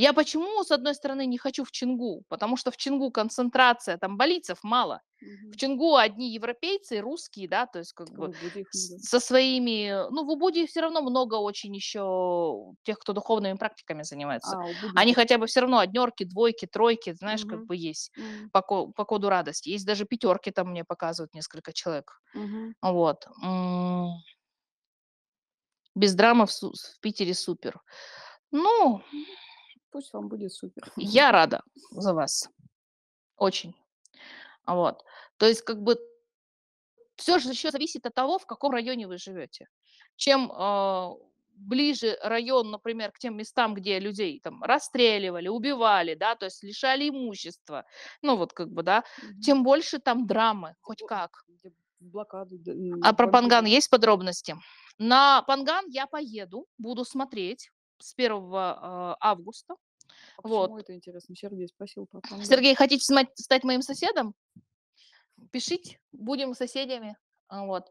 Я почему, с одной стороны, не хочу в Чингу? Потому что в Чингу концентрация, там болицев мало. Угу. В Чингу одни европейцы, русские, да, то есть как в бы со своими... Ну, в Убуде все равно много очень еще тех, кто духовными практиками занимается. А, Они хотя бы все равно однерки, двойки, тройки, знаешь, угу. как бы есть угу. по, по коду радости. Есть даже пятерки там мне показывают несколько человек. Угу. Вот. Без драмы в, в Питере супер. Ну... Но... Пусть вам будет супер. Я рада за вас. Очень. Вот. То есть, как бы, все же еще зависит от того, в каком районе вы живете. Чем э, ближе район, например, к тем местам, где людей там расстреливали, убивали, да, то есть лишали имущества, ну вот как бы, да, тем больше там драмы, хоть как. Блокаду, а про Панган есть подробности? На Панган я поеду, буду смотреть с 1 а, августа. А вот. Почему это интересно? Сергей спросил потом. Сергей, хотите стать моим соседом? Пишите, будем соседями. А, вот.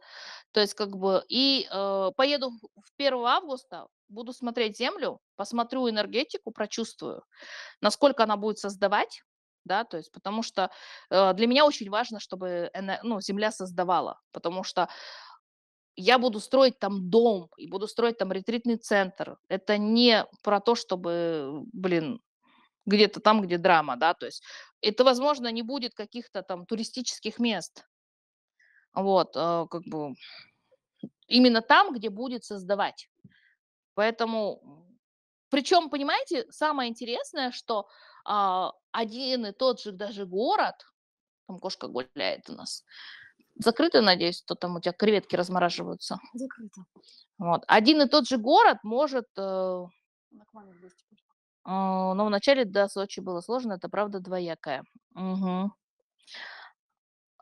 То есть как бы... И э, поеду в 1 августа, буду смотреть Землю, посмотрю энергетику, прочувствую, насколько она будет создавать, да, то есть потому что э, для меня очень важно, чтобы ну, Земля создавала, потому что я буду строить там дом и буду строить там ретритный центр. Это не про то, чтобы, блин, где-то там, где драма, да, то есть это, возможно, не будет каких-то там туристических мест, вот, а, как бы именно там, где будет создавать. Поэтому, причем, понимаете, самое интересное, что а, один и тот же даже город, там кошка гуляет у нас, Закрыто, надеюсь, что там у тебя креветки размораживаются. Закрыто. Вот. Один и тот же город может... Э, э но вначале до Сочи было сложно, это правда двоякое. Угу.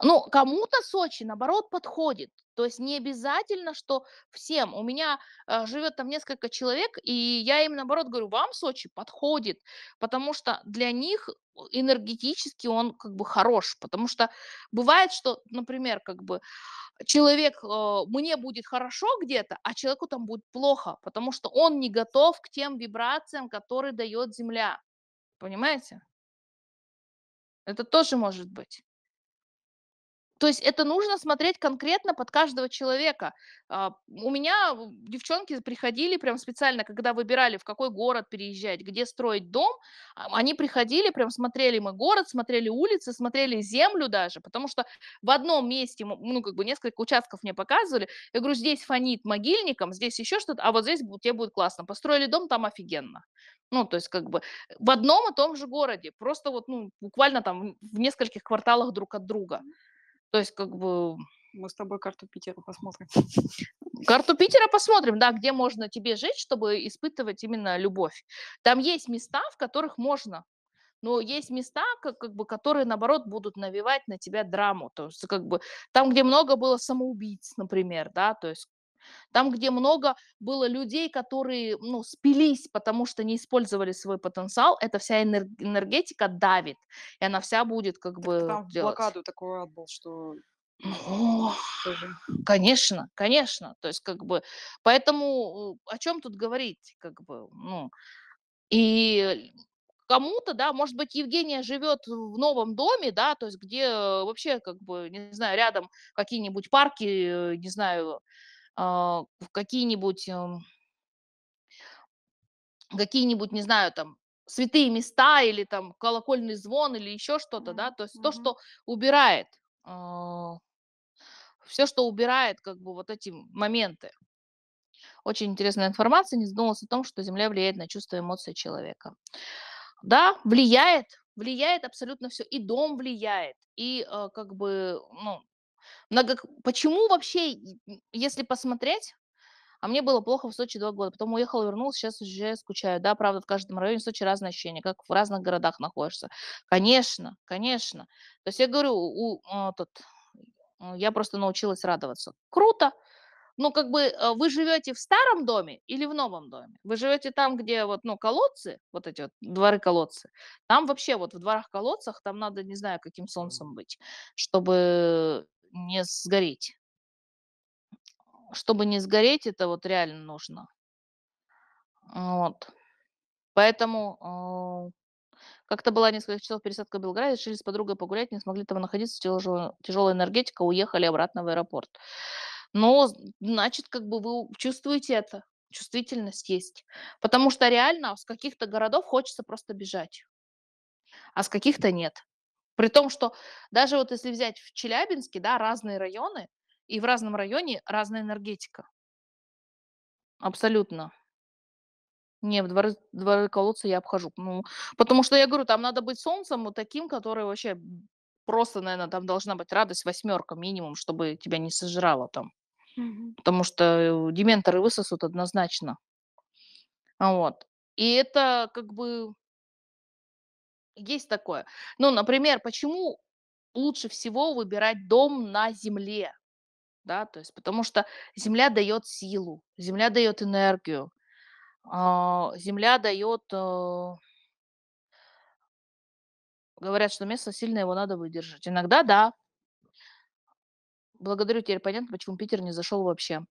Ну, кому-то Сочи, наоборот, подходит. То есть не обязательно, что всем. У меня э, живет там несколько человек, и я им, наоборот, говорю, вам Сочи подходит, потому что для них энергетически он как бы хорош, потому что бывает, что, например, как бы человек, э, мне будет хорошо где-то, а человеку там будет плохо, потому что он не готов к тем вибрациям, которые дает Земля. Понимаете? Это тоже может быть. То есть это нужно смотреть конкретно под каждого человека. А, у меня девчонки приходили прям специально, когда выбирали, в какой город переезжать, где строить дом, а, они приходили, прям смотрели мы город, смотрели улицы, смотрели землю даже, потому что в одном месте, ну, как бы несколько участков мне показывали, я говорю, здесь фонит могильником, здесь еще что-то, а вот здесь тебе будет классно. Построили дом, там офигенно. Ну, то есть как бы в одном и том же городе, просто вот, ну, буквально там в нескольких кварталах друг от друга. То есть как бы... Мы с тобой карту Питера посмотрим. Карту Питера посмотрим, да, где можно тебе жить, чтобы испытывать именно любовь. Там есть места, в которых можно но есть места, как, как бы, которые, наоборот, будут навевать на тебя драму. То есть, как бы, там, где много было самоубийц, например, да, то есть там, где много было людей, которые, ну, спились, потому что не использовали свой потенциал, эта вся энергетика давит, и она вся будет как так бы там делать. блокаду такой ад был, что ну, конечно, конечно. То есть, как бы, поэтому э, о чем тут говорить, как бы, ну, и кому-то, да, может быть, Евгения живет в новом доме, да, то есть, где э, вообще, как бы, не знаю, рядом какие-нибудь парки, э, не знаю, а, в какие-нибудь эм, какие-нибудь, не знаю, там, святые места или там колокольный звон или еще что-то, mm-hmm. да, то есть mm-hmm. то, что убирает, э, а, все, что убирает как бы вот эти моменты. Очень интересная информация, не задумывалась о том, что Земля влияет на чувства и эмоции человека. Да, влияет, влияет абсолютно все, и дом влияет, и э, как бы, ну, много... Почему вообще, если посмотреть, а мне было плохо в Сочи два года, потом уехал, вернулся, сейчас уже скучаю. Да, правда, в каждом районе Сочи разное ощущение, как в разных городах находишься. Конечно, конечно. То есть я говорю, у, у, а, тот, я просто научилась радоваться. Круто, ну, как бы а, вы живете в старом доме или в новом доме? Вы живете там, где вот, ну, колодцы, вот эти вот дворы-колодцы. Там вообще вот в дворах-колодцах, там надо, не знаю, каким солнцем быть, чтобы не сгореть. Чтобы не сгореть, это вот реально нужно. Вот. Поэтому а, как-то была несколько часов пересадка в Белграде, решили с подругой погулять, не смогли там находиться, тяжелая, тяжелая энергетика, уехали обратно в аэропорт. Но, значит, как бы вы чувствуете это, чувствительность есть. Потому что реально с каких-то городов хочется просто бежать, а с каких-то нет. При том, что даже вот если взять в Челябинске, да, разные районы, и в разном районе разная энергетика. Абсолютно. Не, в дворы, дворы колодца я обхожу. Ну, потому что я говорю, там надо быть солнцем вот таким, который вообще просто, наверное, там должна быть радость восьмерка минимум, чтобы тебя не сожрало там. Угу. Потому что дементоры высосут однозначно. Вот. И это как бы есть такое. Ну, например, почему лучше всего выбирать дом на земле? Да, то есть потому что земля дает силу, земля дает энергию, а, земля дает... Э, говорят, что место сильное, его надо выдержать. Иногда да, Благодарю, теперь понятно, почему Питер не зашел вообще.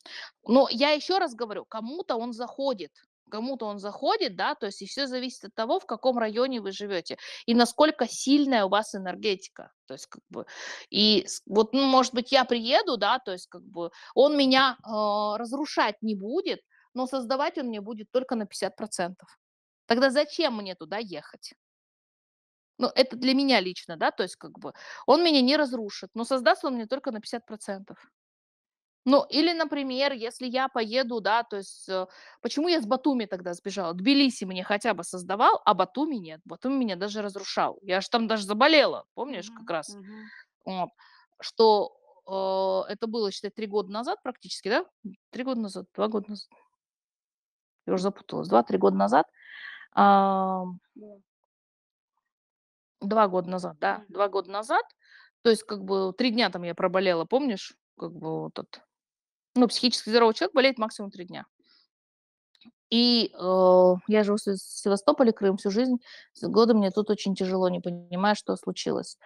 Но я еще раз говорю, кому-то он заходит кому-то он заходит, да, то есть и все зависит от того, в каком районе вы живете и насколько сильная у вас энергетика, то есть как бы и вот, ну, может быть, я приеду, да, то есть как бы он меня э, разрушать не будет, но создавать он мне будет только на 50%. Тогда зачем мне туда ехать? Ну, это для меня лично, да, то есть как бы он меня не разрушит, но создаст он мне только на 50%. Ну, или, например, если я поеду, да, то есть э, почему я с Батуми тогда сбежала? Тбилиси мне хотя бы создавал, а Батуми нет. Батуми меня даже разрушал. Я же там даже заболела, помнишь, как раз. Mm-hmm. Вот. Что э, это было, считай, три года назад практически, да? Три года назад, два года назад. Я уже запуталась. Два-три года назад. Э, а, yeah. Два года назад, да. Mm-hmm. Два года назад. То есть, как бы, три дня там я проболела, помнишь? Как бы вот этот ну, психически здоровый человек болеет максимум три дня. И э, я живу в Севастополе, Крым всю жизнь. С года мне тут очень тяжело, не понимая, что случилось.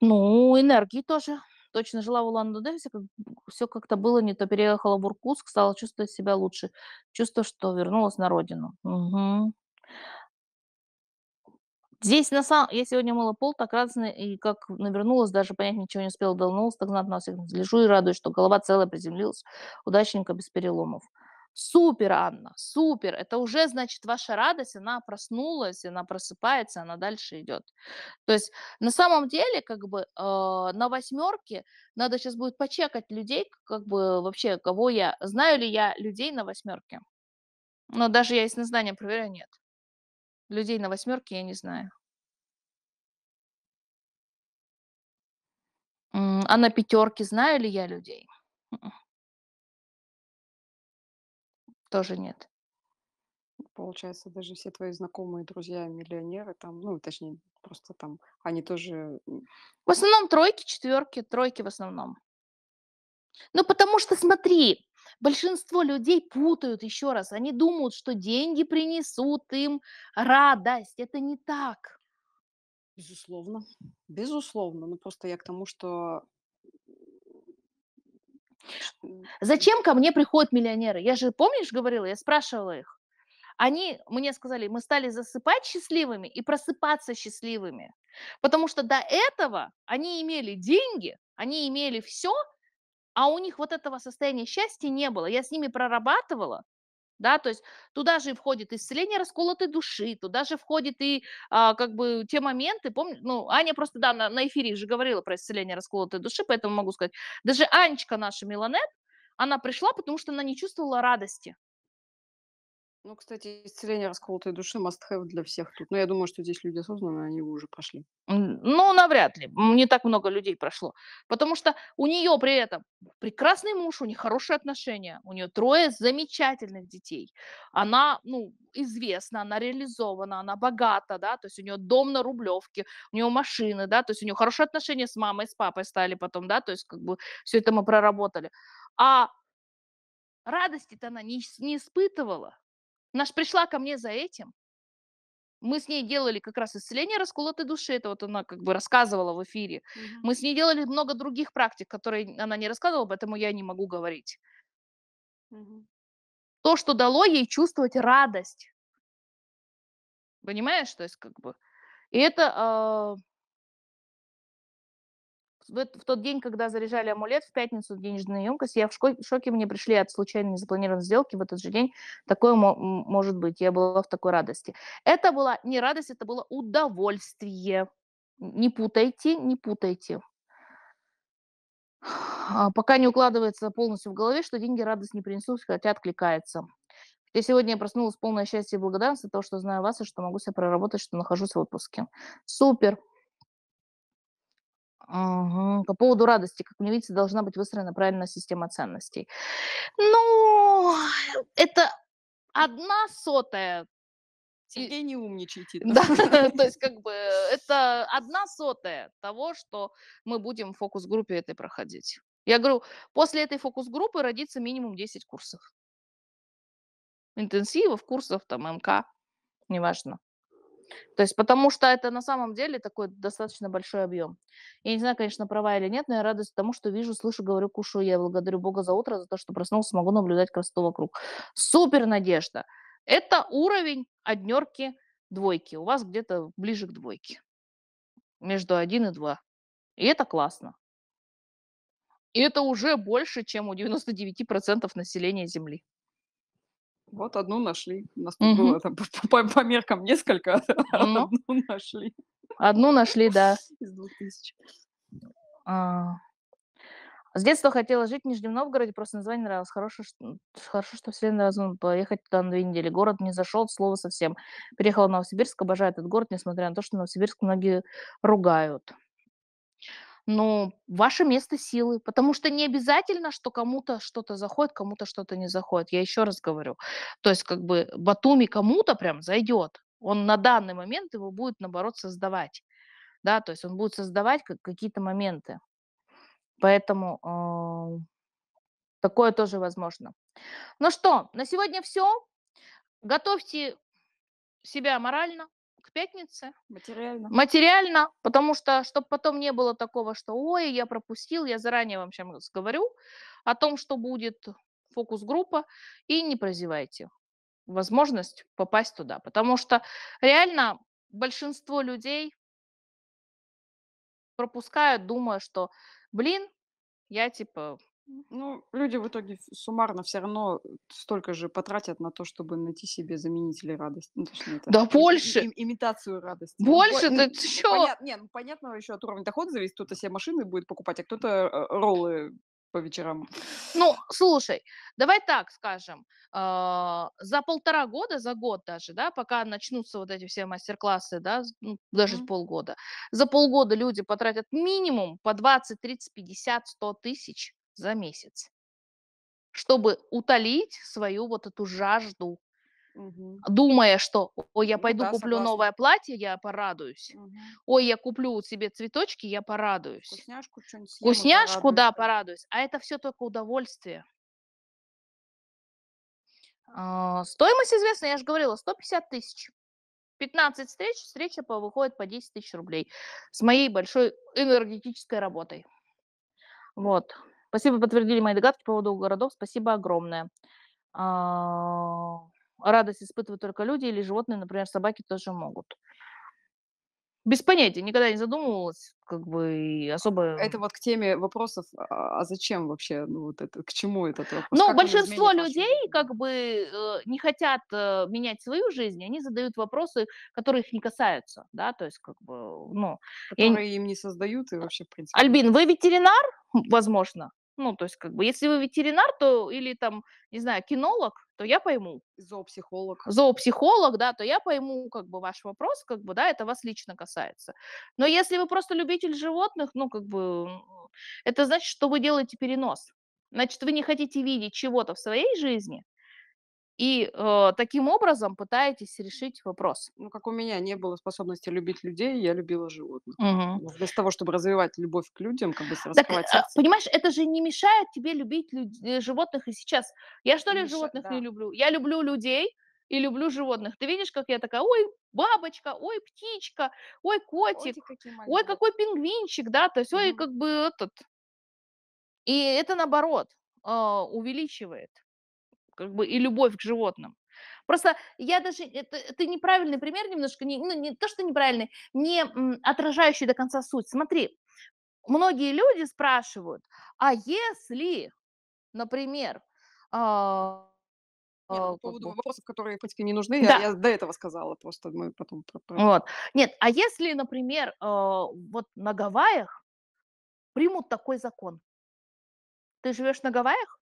Ну, энергии тоже. Точно жила в Улан-Удэ, все, как, все как-то было не то. Переехала в Иркутск, стала чувствовать себя лучше. Чувство, что вернулась на родину. Угу. Здесь на самом... Я сегодня мыла пол так радостно и как навернулась, даже понять ничего не успела, долнулась, так знатно лежу и радуюсь, что голова целая приземлилась, удачненько, без переломов. Супер, Анна, супер. Это уже, значит, ваша радость, она проснулась, она просыпается, она дальше идет. То есть на самом деле, как бы, э, на восьмерке надо сейчас будет почекать людей, как бы вообще, кого я, знаю ли я людей на восьмерке. Но даже я на знания проверяю, нет. Людей на восьмерке я не знаю. А на пятерке знаю ли я людей? М-м. Тоже нет. Получается, даже все твои знакомые, друзья, миллионеры, там, ну, точнее, просто там, они тоже... В основном тройки, четверки, тройки в основном. Ну, потому что, смотри, большинство людей путают, еще раз, они думают, что деньги принесут им радость. Это не так. Безусловно, безусловно. Ну, просто я к тому, что Зачем ко мне приходят миллионеры? Я же, помнишь, говорила, я спрашивала их. Они мне сказали, мы стали засыпать счастливыми и просыпаться счастливыми. Потому что до этого они имели деньги, они имели все, а у них вот этого состояния счастья не было. Я с ними прорабатывала, да, то есть туда же входит исцеление расколотой души, туда же входит и а, как бы те моменты, помню, ну, Аня просто, да, на, на эфире же говорила про исцеление расколотой души, поэтому могу сказать, даже Анечка наша Миланет, она пришла, потому что она не чувствовала радости, ну, кстати, исцеление расколотой души must have для всех тут. Но я думаю, что здесь люди осознанные, они его уже прошли. Ну, навряд ли. Не так много людей прошло. Потому что у нее при этом прекрасный муж, у нее хорошие отношения, у нее трое замечательных детей. Она, ну, известна, она реализована, она богата, да, то есть у нее дом на Рублевке, у нее машины, да, то есть у нее хорошие отношения с мамой, с папой стали потом, да, то есть как бы все это мы проработали. А радости-то она не, не испытывала она же пришла ко мне за этим. Мы с ней делали как раз исцеление расколотой души, это вот она как бы рассказывала в эфире. Mm-hmm. Мы с ней делали много других практик, которые она не рассказывала, поэтому я не могу говорить. Mm-hmm. То, что дало ей чувствовать радость. Понимаешь, то есть как бы... И это э, в тот день, когда заряжали амулет, в пятницу денежная емкость, я в шоке, мне пришли от случайно незапланированной сделки в этот же день. Такое может быть, я была в такой радости. Это была не радость, это было удовольствие. Не путайте, не путайте. А, пока не укладывается полностью в голове, что деньги радость не принесут, хотя откликается. Я сегодня проснулась полное счастье и благодарность за то, что знаю вас и что могу себя проработать, что нахожусь в отпуске. Супер! Ага. По поводу радости, как мне видится, должна быть выстроена правильная система ценностей. Ну, это одна сотая Сергей, не умничайте. Да, то есть как бы это одна сотая того, что мы будем в фокус-группе этой проходить. Я говорю, после этой фокус-группы родится минимум 10 курсов. Интенсивов, курсов, там, МК, неважно. То есть потому что это на самом деле такой достаточно большой объем. Я не знаю, конечно, права или нет, но я радуюсь тому, что вижу, слышу, говорю, кушаю. Я благодарю Бога за утро, за то, что проснулся, смогу наблюдать красоту вокруг. Супер надежда. Это уровень однерки двойки. У вас где-то ближе к двойке. Между один и два. И это классно. И это уже больше, чем у 99% населения Земли. Вот одну нашли. У нас тут было там, по, по, по меркам несколько, ну. одну нашли. Одну нашли, да. Из двух тысяч. А. С детства хотела жить в Нижнем Новгороде, просто название нравилось. Хорошо, что, хорошо, что вселенная возможно поехать туда на две недели. Город не зашел, от слова совсем. Переехала в Новосибирск, обожаю этот город, несмотря на то, что Новосибирск многие ругают но ваше место силы, потому что не обязательно, что кому-то что-то заходит, кому-то что-то не заходит. Я еще раз говорю, то есть как бы Батуми кому-то прям зайдет, он на данный момент его будет, наоборот, создавать, да, то есть он будет создавать какие-то моменты, поэтому э, такое тоже возможно. Ну что, на сегодня все. Готовьте себя морально, пятнице. Материально. Материально, потому что, чтобы потом не было такого, что, ой, я пропустил, я заранее вам сейчас говорю о том, что будет фокус-группа, и не прозевайте возможность попасть туда, потому что реально большинство людей пропускают, думая, что, блин, я типа ну, люди в итоге суммарно все равно столько же потратят на то, чтобы найти себе заменители радости. Ну, точнее, это, да больше! И, и, имитацию радости. Ну, больше? Ну, да ну, ты Понят, не, ну, понятно, еще от уровня дохода зависит. Кто-то себе машины будет покупать, а кто-то э, роллы по вечерам. Ну, слушай, давай так скажем. Э, за полтора года, за год даже, да, пока начнутся вот эти все мастер-классы, да, ну, даже mm-hmm. полгода, за полгода люди потратят минимум по 20, 30, 50, 100 тысяч за месяц, чтобы утолить свою вот эту жажду, угу. думая, что, ой, я ну пойду да, куплю согласна. новое платье, я порадуюсь, угу. ой, я куплю себе цветочки, я порадуюсь. Вкусняшку съем, Вкусняшку, порадуюсь. да, порадуюсь. А это все только удовольствие. А, стоимость известна, я же говорила, 150 тысяч. 15 встреч, встреча по, выходит по 10 тысяч рублей с моей большой энергетической работой. Вот. Спасибо, подтвердили мои догадки по поводу городов. Спасибо огромное. А, радость испытывают только люди или животные, например, собаки тоже могут. Без понятия, никогда не задумывалась, как бы особо. Это вот к теме вопросов, а, а зачем вообще, ну вот это, к чему этот вопрос? Ну, как большинство людей как бы э, не хотят э, менять свою жизнь, они задают вопросы, которые их не касаются, да, то есть как бы, ну. Которые я... им не создают и вообще в принципе. Альбин, вы ветеринар, возможно? Ну, то есть, как бы, если вы ветеринар, то или там, не знаю, кинолог, то я пойму. Зоопсихолог. Зоопсихолог, да, то я пойму, как бы, ваш вопрос, как бы, да, это вас лично касается. Но если вы просто любитель животных, ну, как бы, это значит, что вы делаете перенос. Значит, вы не хотите видеть чего-то в своей жизни, и э, таким образом пытаетесь решить вопрос. Ну, как у меня не было способности любить людей, я любила животных. Угу. Вместо того, чтобы развивать любовь к людям, как бы э, раскрывать так, сердце. Понимаешь, это же не мешает тебе любить люд... Э, животных и сейчас. Я что ли Меша, животных да. не люблю? Я люблю людей и люблю животных. Ты видишь, как я такая, ой, бабочка, ой, птичка, ой, котик, Котики, ой, какой пингвинчик, да, то есть, угу. ой, как бы этот. И это наоборот э, увеличивает как бы и любовь к животным. Просто я даже, это, это неправильный пример немножко, не, ну, не то, что неправильный, не м, отражающий до конца суть. Смотри, многие люди спрашивают, а если, например, э, а, нет, ну, а, по поводу вопросов, которые почти не нужны, да. я, я до этого сказала, просто мы потом... Вот. Нет, а если, например, э, вот на Гавайях примут такой закон? Ты живешь на Гавайях?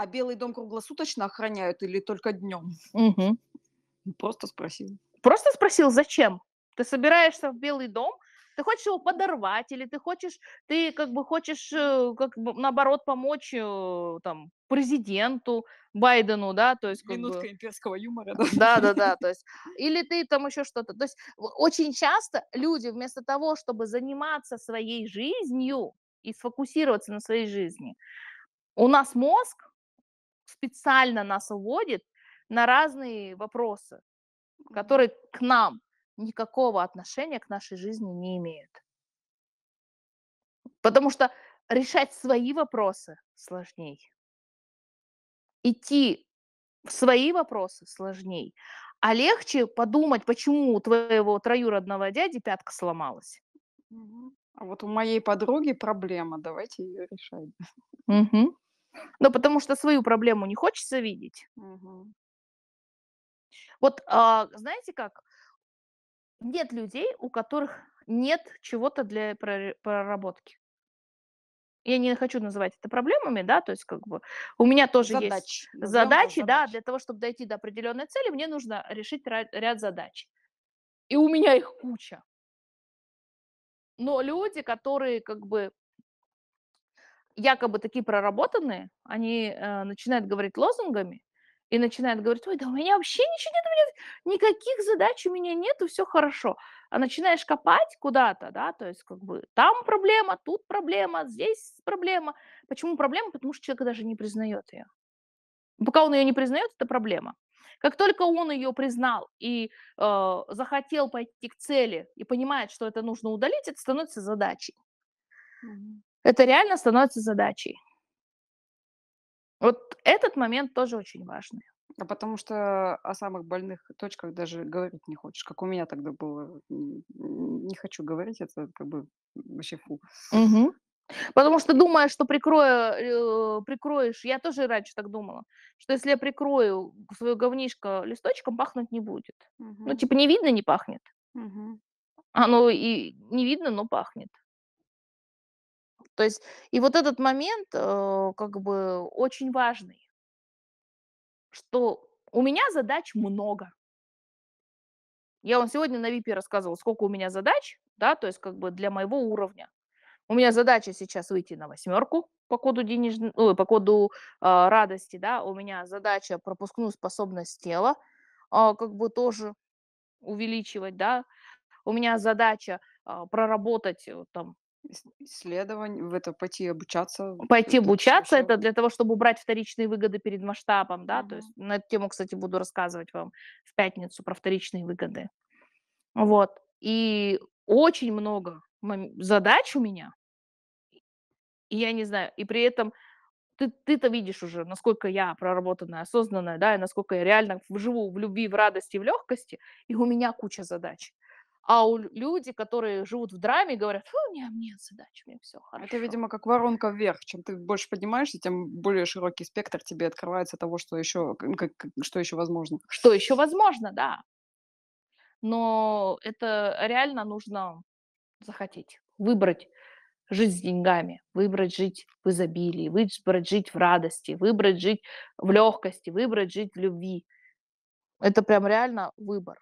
А Белый дом круглосуточно охраняют или только днем? Угу. Ну, просто спросил. Просто спросил, зачем? Ты собираешься в Белый дом, ты хочешь его подорвать, или ты хочешь, ты как бы хочешь, э, как бы, наоборот, помочь э, там президенту Байдену, да, то есть... Минутка бы... имперского юмора. Да, да, да, то есть... Или ты там еще что-то. То есть очень часто люди вместо того, чтобы заниматься своей жизнью и сфокусироваться на своей жизни, у нас мозг специально нас уводит на разные вопросы, которые к нам никакого отношения к нашей жизни не имеют. Потому что решать свои вопросы сложнее. Идти в свои вопросы сложнее. А легче подумать, почему у твоего троюродного дяди пятка сломалась. А вот у моей подруги проблема, давайте ее решать. Угу. Ну, потому что свою проблему не хочется видеть. Угу. Вот, а, знаете как, нет людей, у которых нет чего-то для проработки. Я не хочу называть это проблемами, да, то есть как бы у меня тоже задач. есть задачи, задачи, да, для того, чтобы дойти до определенной цели, мне нужно решить ряд задач. И у меня их куча. Но люди, которые как бы якобы такие проработанные, они э, начинают говорить лозунгами и начинают говорить, ой, да у меня вообще ничего нет, у меня никаких задач у меня нету, все хорошо. А начинаешь копать куда-то, да, то есть как бы там проблема, тут проблема, здесь проблема. Почему проблема? Потому что человек даже не признает ее. Пока он ее не признает, это проблема. Как только он ее признал и э, захотел пойти к цели и понимает, что это нужно удалить, это становится задачей. Mm-hmm это реально становится задачей. Вот этот момент тоже очень важный. А потому что о самых больных точках даже говорить не хочешь. Как у меня тогда было. Не хочу говорить, это как бы вообще фу. Угу. Потому что думаешь, что прикрою, э, прикроешь, я тоже раньше так думала, что если я прикрою свою говнишко листочком, пахнуть не будет. Угу. Ну, типа не видно, не пахнет. Угу. Оно и не видно, но пахнет. То есть, и вот этот момент э, как бы очень важный, что у меня задач много. Я вам сегодня на ВИПе рассказывала, сколько у меня задач, да, то есть как бы для моего уровня. У меня задача сейчас выйти на восьмерку по коду, денеж... Ой, по коду э, радости, да, у меня задача пропускную способность тела э, как бы тоже увеличивать, да, у меня задача а, э, проработать там Ис- Исследование, в это пойти обучаться. Пойти Это обучаться, это для того, чтобы убрать вторичные выгоды перед масштабом, да, то есть на эту тему, кстати, буду рассказывать вам в пятницу про вторичные выгоды. Вот, и очень много задач у меня, и я не знаю, и при этом ты, ты-то видишь уже, насколько я проработанная, осознанная, да, и насколько я реально живу в любви, в радости, в легкости, и у меня куча задач. А у люди, которые живут в драме, говорят, у меня нет задач, у меня все хорошо. Это, видимо, как воронка вверх. Чем ты больше поднимаешься, тем более широкий спектр тебе открывается того, что еще, как, что еще возможно. Что еще возможно, да. Но это реально нужно захотеть, выбрать жить с деньгами, выбрать жить в изобилии, выбрать жить в радости, выбрать жить в легкости, выбрать жить в любви. Это прям реально выбор.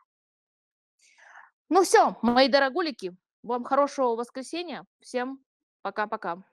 Ну все, мои дорогулики, вам хорошего воскресенья. Всем пока-пока.